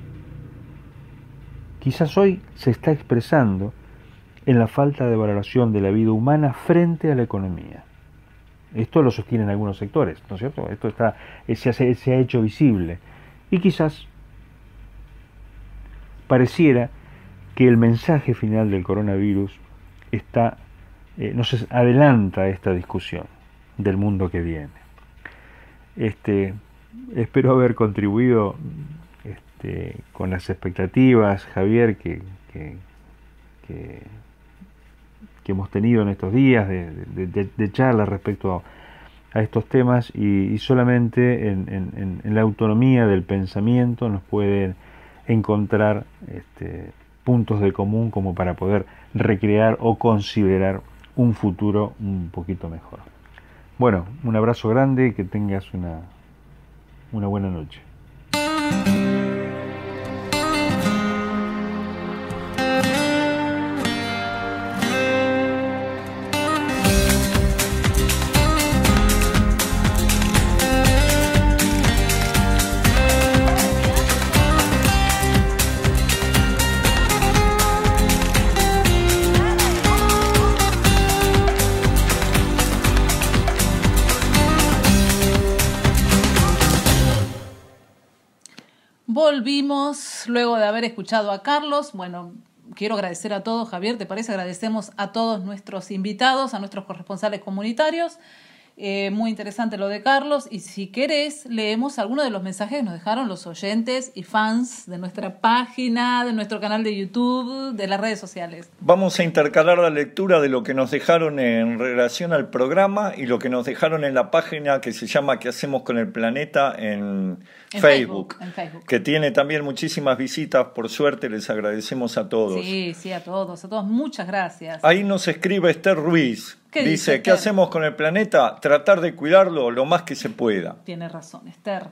Quizás hoy se está expresando en la falta de valoración de la vida humana frente a la economía. Esto lo sostienen algunos sectores, ¿no es cierto? Esto está, eh, se, se ha hecho visible. Y quizás pareciera que el mensaje final del coronavirus está, eh, nos adelanta esta discusión del mundo que viene. Este, espero haber contribuido este, con las expectativas, Javier, que que hemos tenido en estos días de, de, charla respecto a, estos temas y, solamente en, la autonomía del pensamiento nos pueden encontrar este, puntos de común como para poder recrear o considerar un futuro un poquito mejor. Bueno, un abrazo grande y que tengas una, una buena noche. vimos, luego de haber escuchado a Carlos. Bueno, quiero agradecer a todos, Javier, ¿te parece? Agradecemos a todos nuestros invitados, a nuestros corresponsales comunitarios. Eh, muy interesante lo de Carlos. Y si querés, leemos algunos de los mensajes que nos dejaron los oyentes y fans de nuestra página, de nuestro canal de YouTube, de las redes sociales. Vamos a intercalar la lectura de lo que nos dejaron en relación al programa y lo que nos dejaron en la página que se llama ¿Qué hacemos con el planeta? en, en Facebook. Que tiene también muchísimas visitas. Por suerte, les agradecemos a todos. Sí, sí, a todos, a todos. Muchas gracias. Ahí nos escribe Esther Ruiz dice, ¿qué hacemos con el planeta? Tratar de cuidarlo lo más que se pueda. Tiene razón, Esther.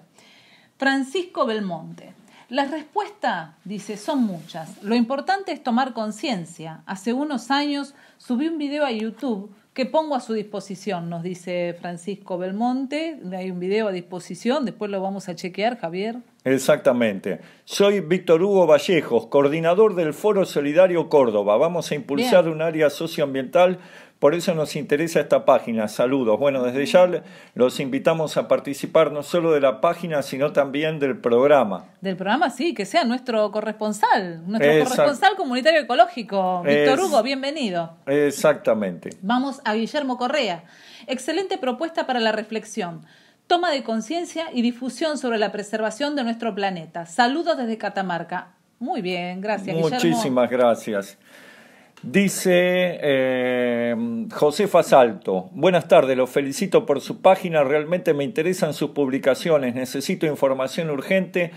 Francisco Belmonte. Las respuestas, dice, son muchas. Lo importante es tomar conciencia. Hace unos años subí un video a YouTube que pongo a su disposición, nos dice Francisco Belmonte. Hay un video a disposición, después lo vamos a chequear, Javier. Exactamente. Soy Víctor Hugo Vallejos, coordinador del Foro Solidario Córdoba. Vamos a impulsar un área socioambiental por eso nos interesa esta página. Saludos. Bueno, desde ya los invitamos a participar no solo de la página, sino también del programa. Del programa, sí, que sea nuestro corresponsal, nuestro corresponsal comunitario ecológico. Víctor Hugo, bienvenido. Exactamente. Vamos a Guillermo Correa. Excelente propuesta para la reflexión. Toma de conciencia y difusión sobre la preservación de nuestro planeta. Saludos desde Catamarca. Muy bien, gracias. Muchísimas gracias. Dice eh, Josefa Salto, buenas tardes, los felicito por su página, realmente me interesan sus publicaciones, necesito información urgente.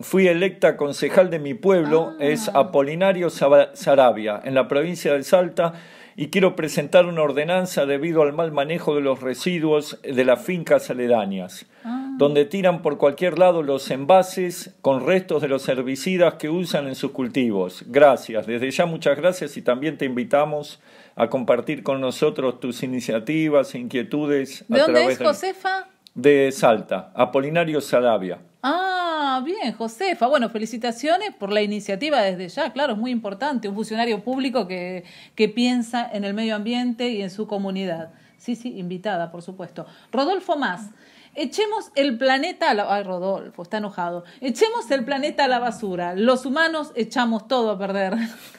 Fui electa concejal de mi pueblo, ah. es Apolinario Sarabia, en la provincia de Salta, y quiero presentar una ordenanza debido al mal manejo de los residuos de las fincas aledañas. Ah donde tiran por cualquier lado los envases con restos de los herbicidas que usan en sus cultivos. Gracias, desde ya muchas gracias y también te invitamos a compartir con nosotros tus iniciativas e inquietudes. ¿De dónde es Josefa? De, Salta, Apolinario Salavia. Ah, bien, Josefa. Bueno, felicitaciones por la iniciativa desde ya. Claro, es muy importante, un funcionario público que, que piensa en el medio ambiente y en su comunidad. Sí, sí, invitada, por supuesto. Rodolfo Más, Echemos el planeta a la... Ay, Rodolfo, está enojado. Echemos el planeta a la basura. Los humanos echamos todo a perder.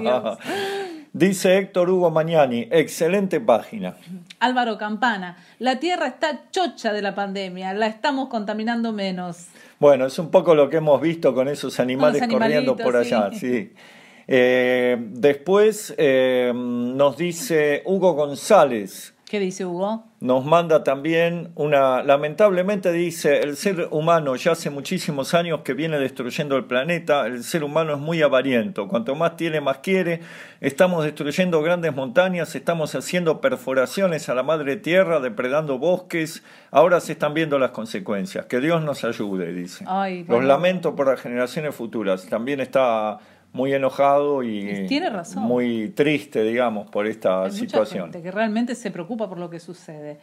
Dios. Dice Héctor Hugo Mañani. excelente página. Álvaro Campana, la Tierra está chocha de la pandemia, la estamos contaminando menos. Bueno, es un poco lo que hemos visto con esos animales corriendo por allá, eh, después eh, nos dice Hugo González, ¿Qué dice Hugo? Nos manda también una, lamentablemente dice, el ser humano ya hace muchísimos años que viene destruyendo el planeta, el ser humano es muy avariento, cuanto más tiene más quiere, estamos destruyendo grandes montañas, estamos haciendo perforaciones a la madre tierra, depredando bosques, ahora se están viendo las consecuencias, que Dios nos ayude, dice. Los lamento por las generaciones futuras, también está muy enojado y muy triste, digamos, por esta situación. Mucha gente que realmente se preocupa por lo que sucede.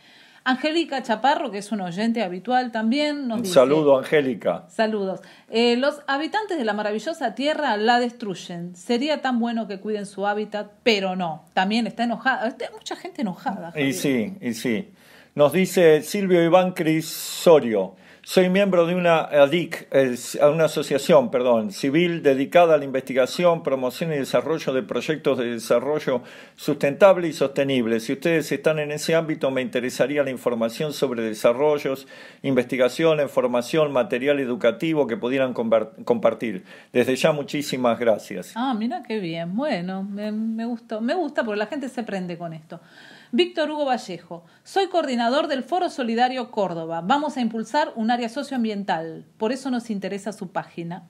Angélica Chaparro, que es un oyente habitual también, nos dice... Saludo, Angélica. Saludos. Eh, los habitantes de la maravillosa tierra la destruyen. Sería tan bueno que cuiden su hábitat, pero no. También está enojada. Hay mucha gente enojada. Y sí, y sí. Nos dice Silvio Iván Crisorio. Soy miembro de una ADIC, eh, una asociación perdón, civil dedicada a la investigación, promoción y desarrollo de proyectos de desarrollo sustentable y sostenible. Si ustedes están en ese ámbito, me interesaría la información sobre desarrollos, investigación, información, material educativo que pudieran compartir. Desde ya, muchísimas gracias. Ah, mira qué bien. Bueno, me, Me gusta porque la gente se prende con esto. Víctor Hugo Vallejo. Soy coordinador del Foro Solidario Córdoba. Vamos a impulsar un área socioambiental. Por eso nos interesa su página.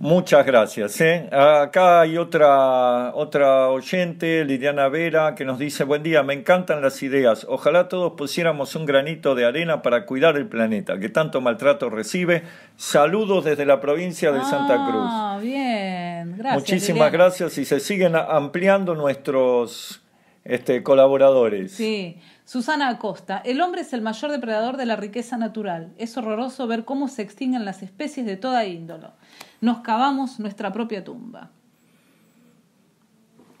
Muchas gracias. ¿eh? Acá hay otra, otra oyente, Lidiana Vera, que nos dice, buen día, me encantan las ideas. Ojalá todos pusiéramos un granito de arena para cuidar el planeta, que tanto maltrato recibe. Saludos desde la provincia de Santa Cruz. Ah, bien, gracias. Muchísimas gracias y se siguen ampliando nuestros este, colaboradores. Sí. Susana Acosta, el hombre es el mayor depredador de la riqueza natural. Es horroroso ver cómo se extinguen las especies de toda índolo. Nos cavamos nuestra propia tumba.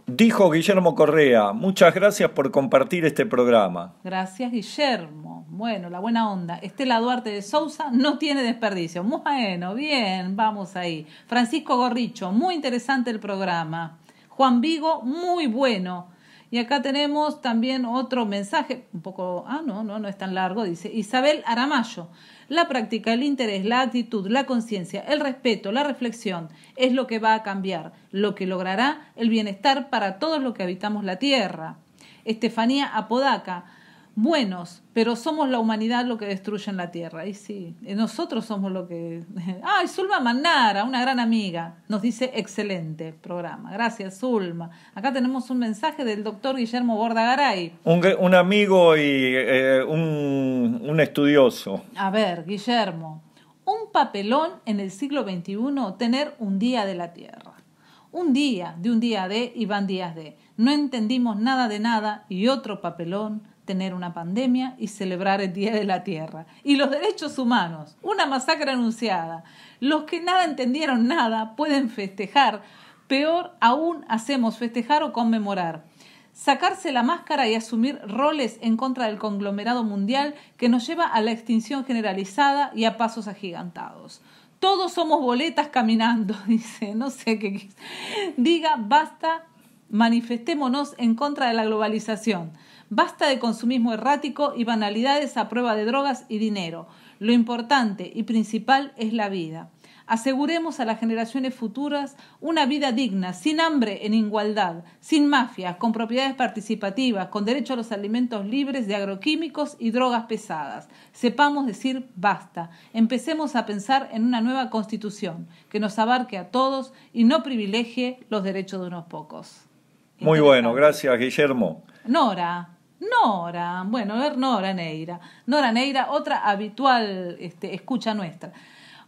Dijo Guillermo Correa, muchas gracias por compartir este programa. Gracias Guillermo. Bueno, la buena onda. Estela Duarte de Sousa no tiene desperdicio. Bueno, bien, vamos ahí. Francisco Gorricho, muy interesante el programa. Juan Vigo, muy bueno. Y acá tenemos también otro mensaje, un poco, ah, no, no, no es tan largo, dice Isabel Aramayo. La práctica, el interés, la actitud, la conciencia, el respeto, la reflexión es lo que va a cambiar, lo que logrará el bienestar para todos los que habitamos la tierra. Estefanía Apodaca buenos, pero somos la humanidad lo que destruye en la tierra. Y sí, eh, nosotros somos lo que. ¡Ay, Zulma Manara, una gran amiga! Nos dice: excelente programa. Gracias, Zulma. Acá tenemos un mensaje del doctor Guillermo Bordagaray. Un, un amigo y eh, un, estudioso. A ver, Guillermo. Un papelón en el siglo XXI tener un día de la tierra. Un día de un día de van días de. No entendimos nada de nada y otro papelón tener una pandemia y celebrar el Día de la Tierra. Y los derechos humanos, una masacre anunciada. Los que nada entendieron nada pueden festejar, peor aún hacemos festejar o conmemorar. Sacarse la máscara y asumir roles en contra del conglomerado mundial que nos lleva a la extinción generalizada y a pasos agigantados todos somos boletas caminando, dice, no sé qué. Diga, basta, manifestémonos en contra de la globalización. Basta de consumismo errático y banalidades a prueba de drogas y dinero. Lo importante y principal es la vida. Aseguremos a las generaciones futuras una vida digna, sin hambre, en igualdad, sin mafias, con propiedades participativas, con derecho a los alimentos libres de agroquímicos y drogas pesadas. Sepamos decir basta. Empecemos a pensar en una nueva constitución que nos abarque a todos y no privilegie los derechos de unos pocos. Muy bueno, gracias Guillermo. Nora. Nora, bueno, ver Nora Neira. Nora Neira, otra habitual este, escucha nuestra.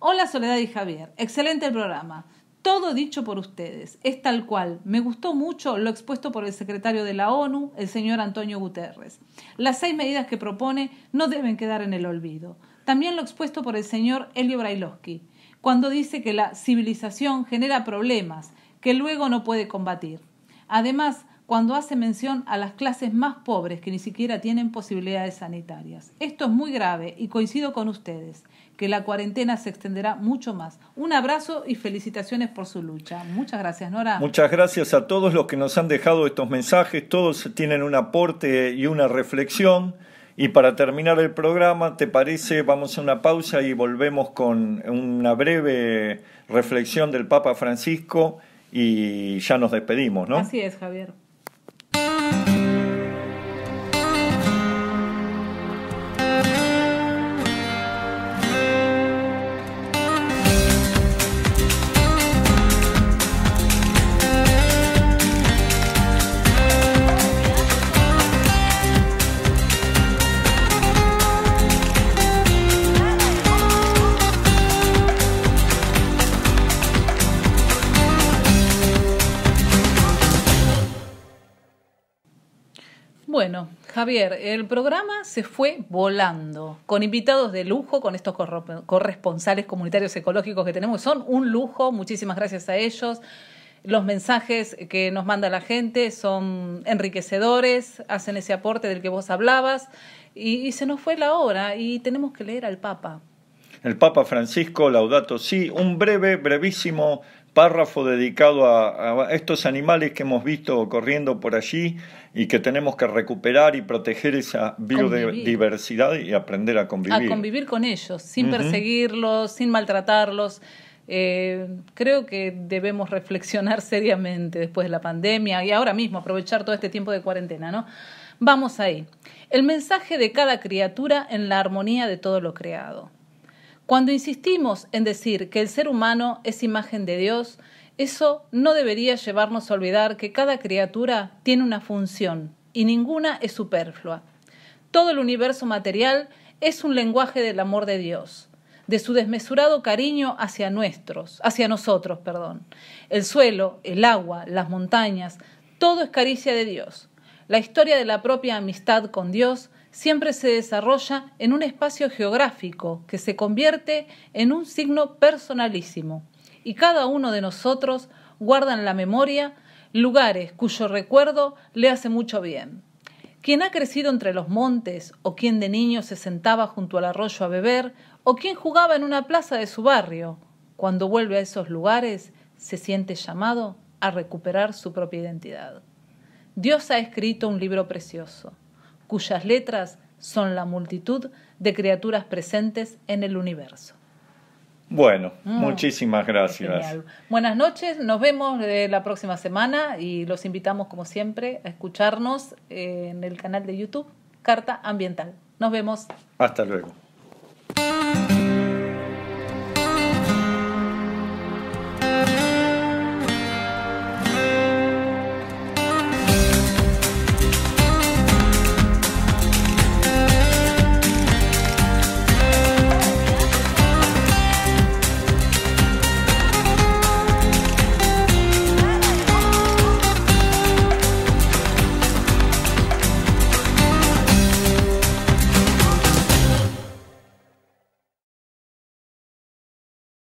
Hola Soledad y Javier, excelente el programa. Todo dicho por ustedes, es tal cual. Me gustó mucho lo expuesto por el secretario de la ONU, el señor Antonio Guterres. Las seis medidas que propone no deben quedar en el olvido. También lo expuesto por el señor Elio Brailovsky, cuando dice que la civilización genera problemas que luego no puede combatir. Además, cuando hace mención a las clases más pobres que ni siquiera tienen posibilidades sanitarias. Esto es muy grave y coincido con ustedes, que la cuarentena se extenderá mucho más. Un abrazo y felicitaciones por su lucha. Muchas gracias, Nora. Muchas gracias a todos los que nos han dejado estos mensajes. Todos tienen un aporte y una reflexión. Y para terminar el programa, ¿te parece? Vamos a una pausa y volvemos con una breve reflexión del Papa Francisco y ya nos despedimos, ¿no? Así es, Javier. Javier, el programa se fue volando, con invitados de lujo, con estos corresponsales comunitarios ecológicos que tenemos, son un lujo, muchísimas gracias a ellos. Los mensajes que nos manda la gente son enriquecedores, hacen ese aporte del que vos hablabas, y, se nos fue la hora y tenemos que leer al Papa. El Papa Francisco, Laudato sí, un breve, brevísimo párrafo dedicado a, estos animales que hemos visto corriendo por allí y que tenemos que recuperar y proteger esa biodiversidad y aprender a convivir. A convivir con ellos, sin perseguirlos, sin maltratarlos. Eh, creo que debemos reflexionar seriamente después de la pandemia y ahora mismo aprovechar todo este tiempo de cuarentena, ¿no? Vamos ahí. El mensaje de cada criatura en la armonía de todo lo creado. Cuando insistimos en decir que el ser humano es imagen de Dios, eso no debería llevarnos a olvidar que cada criatura tiene una función y ninguna es superflua. Todo el universo material es un lenguaje del amor de Dios, de su desmesurado cariño hacia nuestros, hacia nosotros, perdón. El suelo, el agua, las montañas, todo es caricia de Dios. La historia de la propia amistad con Dios siempre se desarrolla en un espacio geográfico que se convierte en un signo personalísimo, y cada uno de nosotros guarda en la memoria lugares cuyo recuerdo le hace mucho bien. Quien ha crecido entre los montes, o quien de niño se sentaba junto al arroyo a beber, o quien jugaba en una plaza de su barrio, cuando vuelve a esos lugares se siente llamado a recuperar su propia identidad. Dios ha escrito un libro precioso cuyas letras son la multitud de criaturas presentes en el universo. Bueno, mm. muchísimas gracias. Buenas noches, nos vemos eh, la próxima semana y los invitamos como siempre a escucharnos eh, en el canal de YouTube Carta Ambiental. Nos vemos. Hasta luego.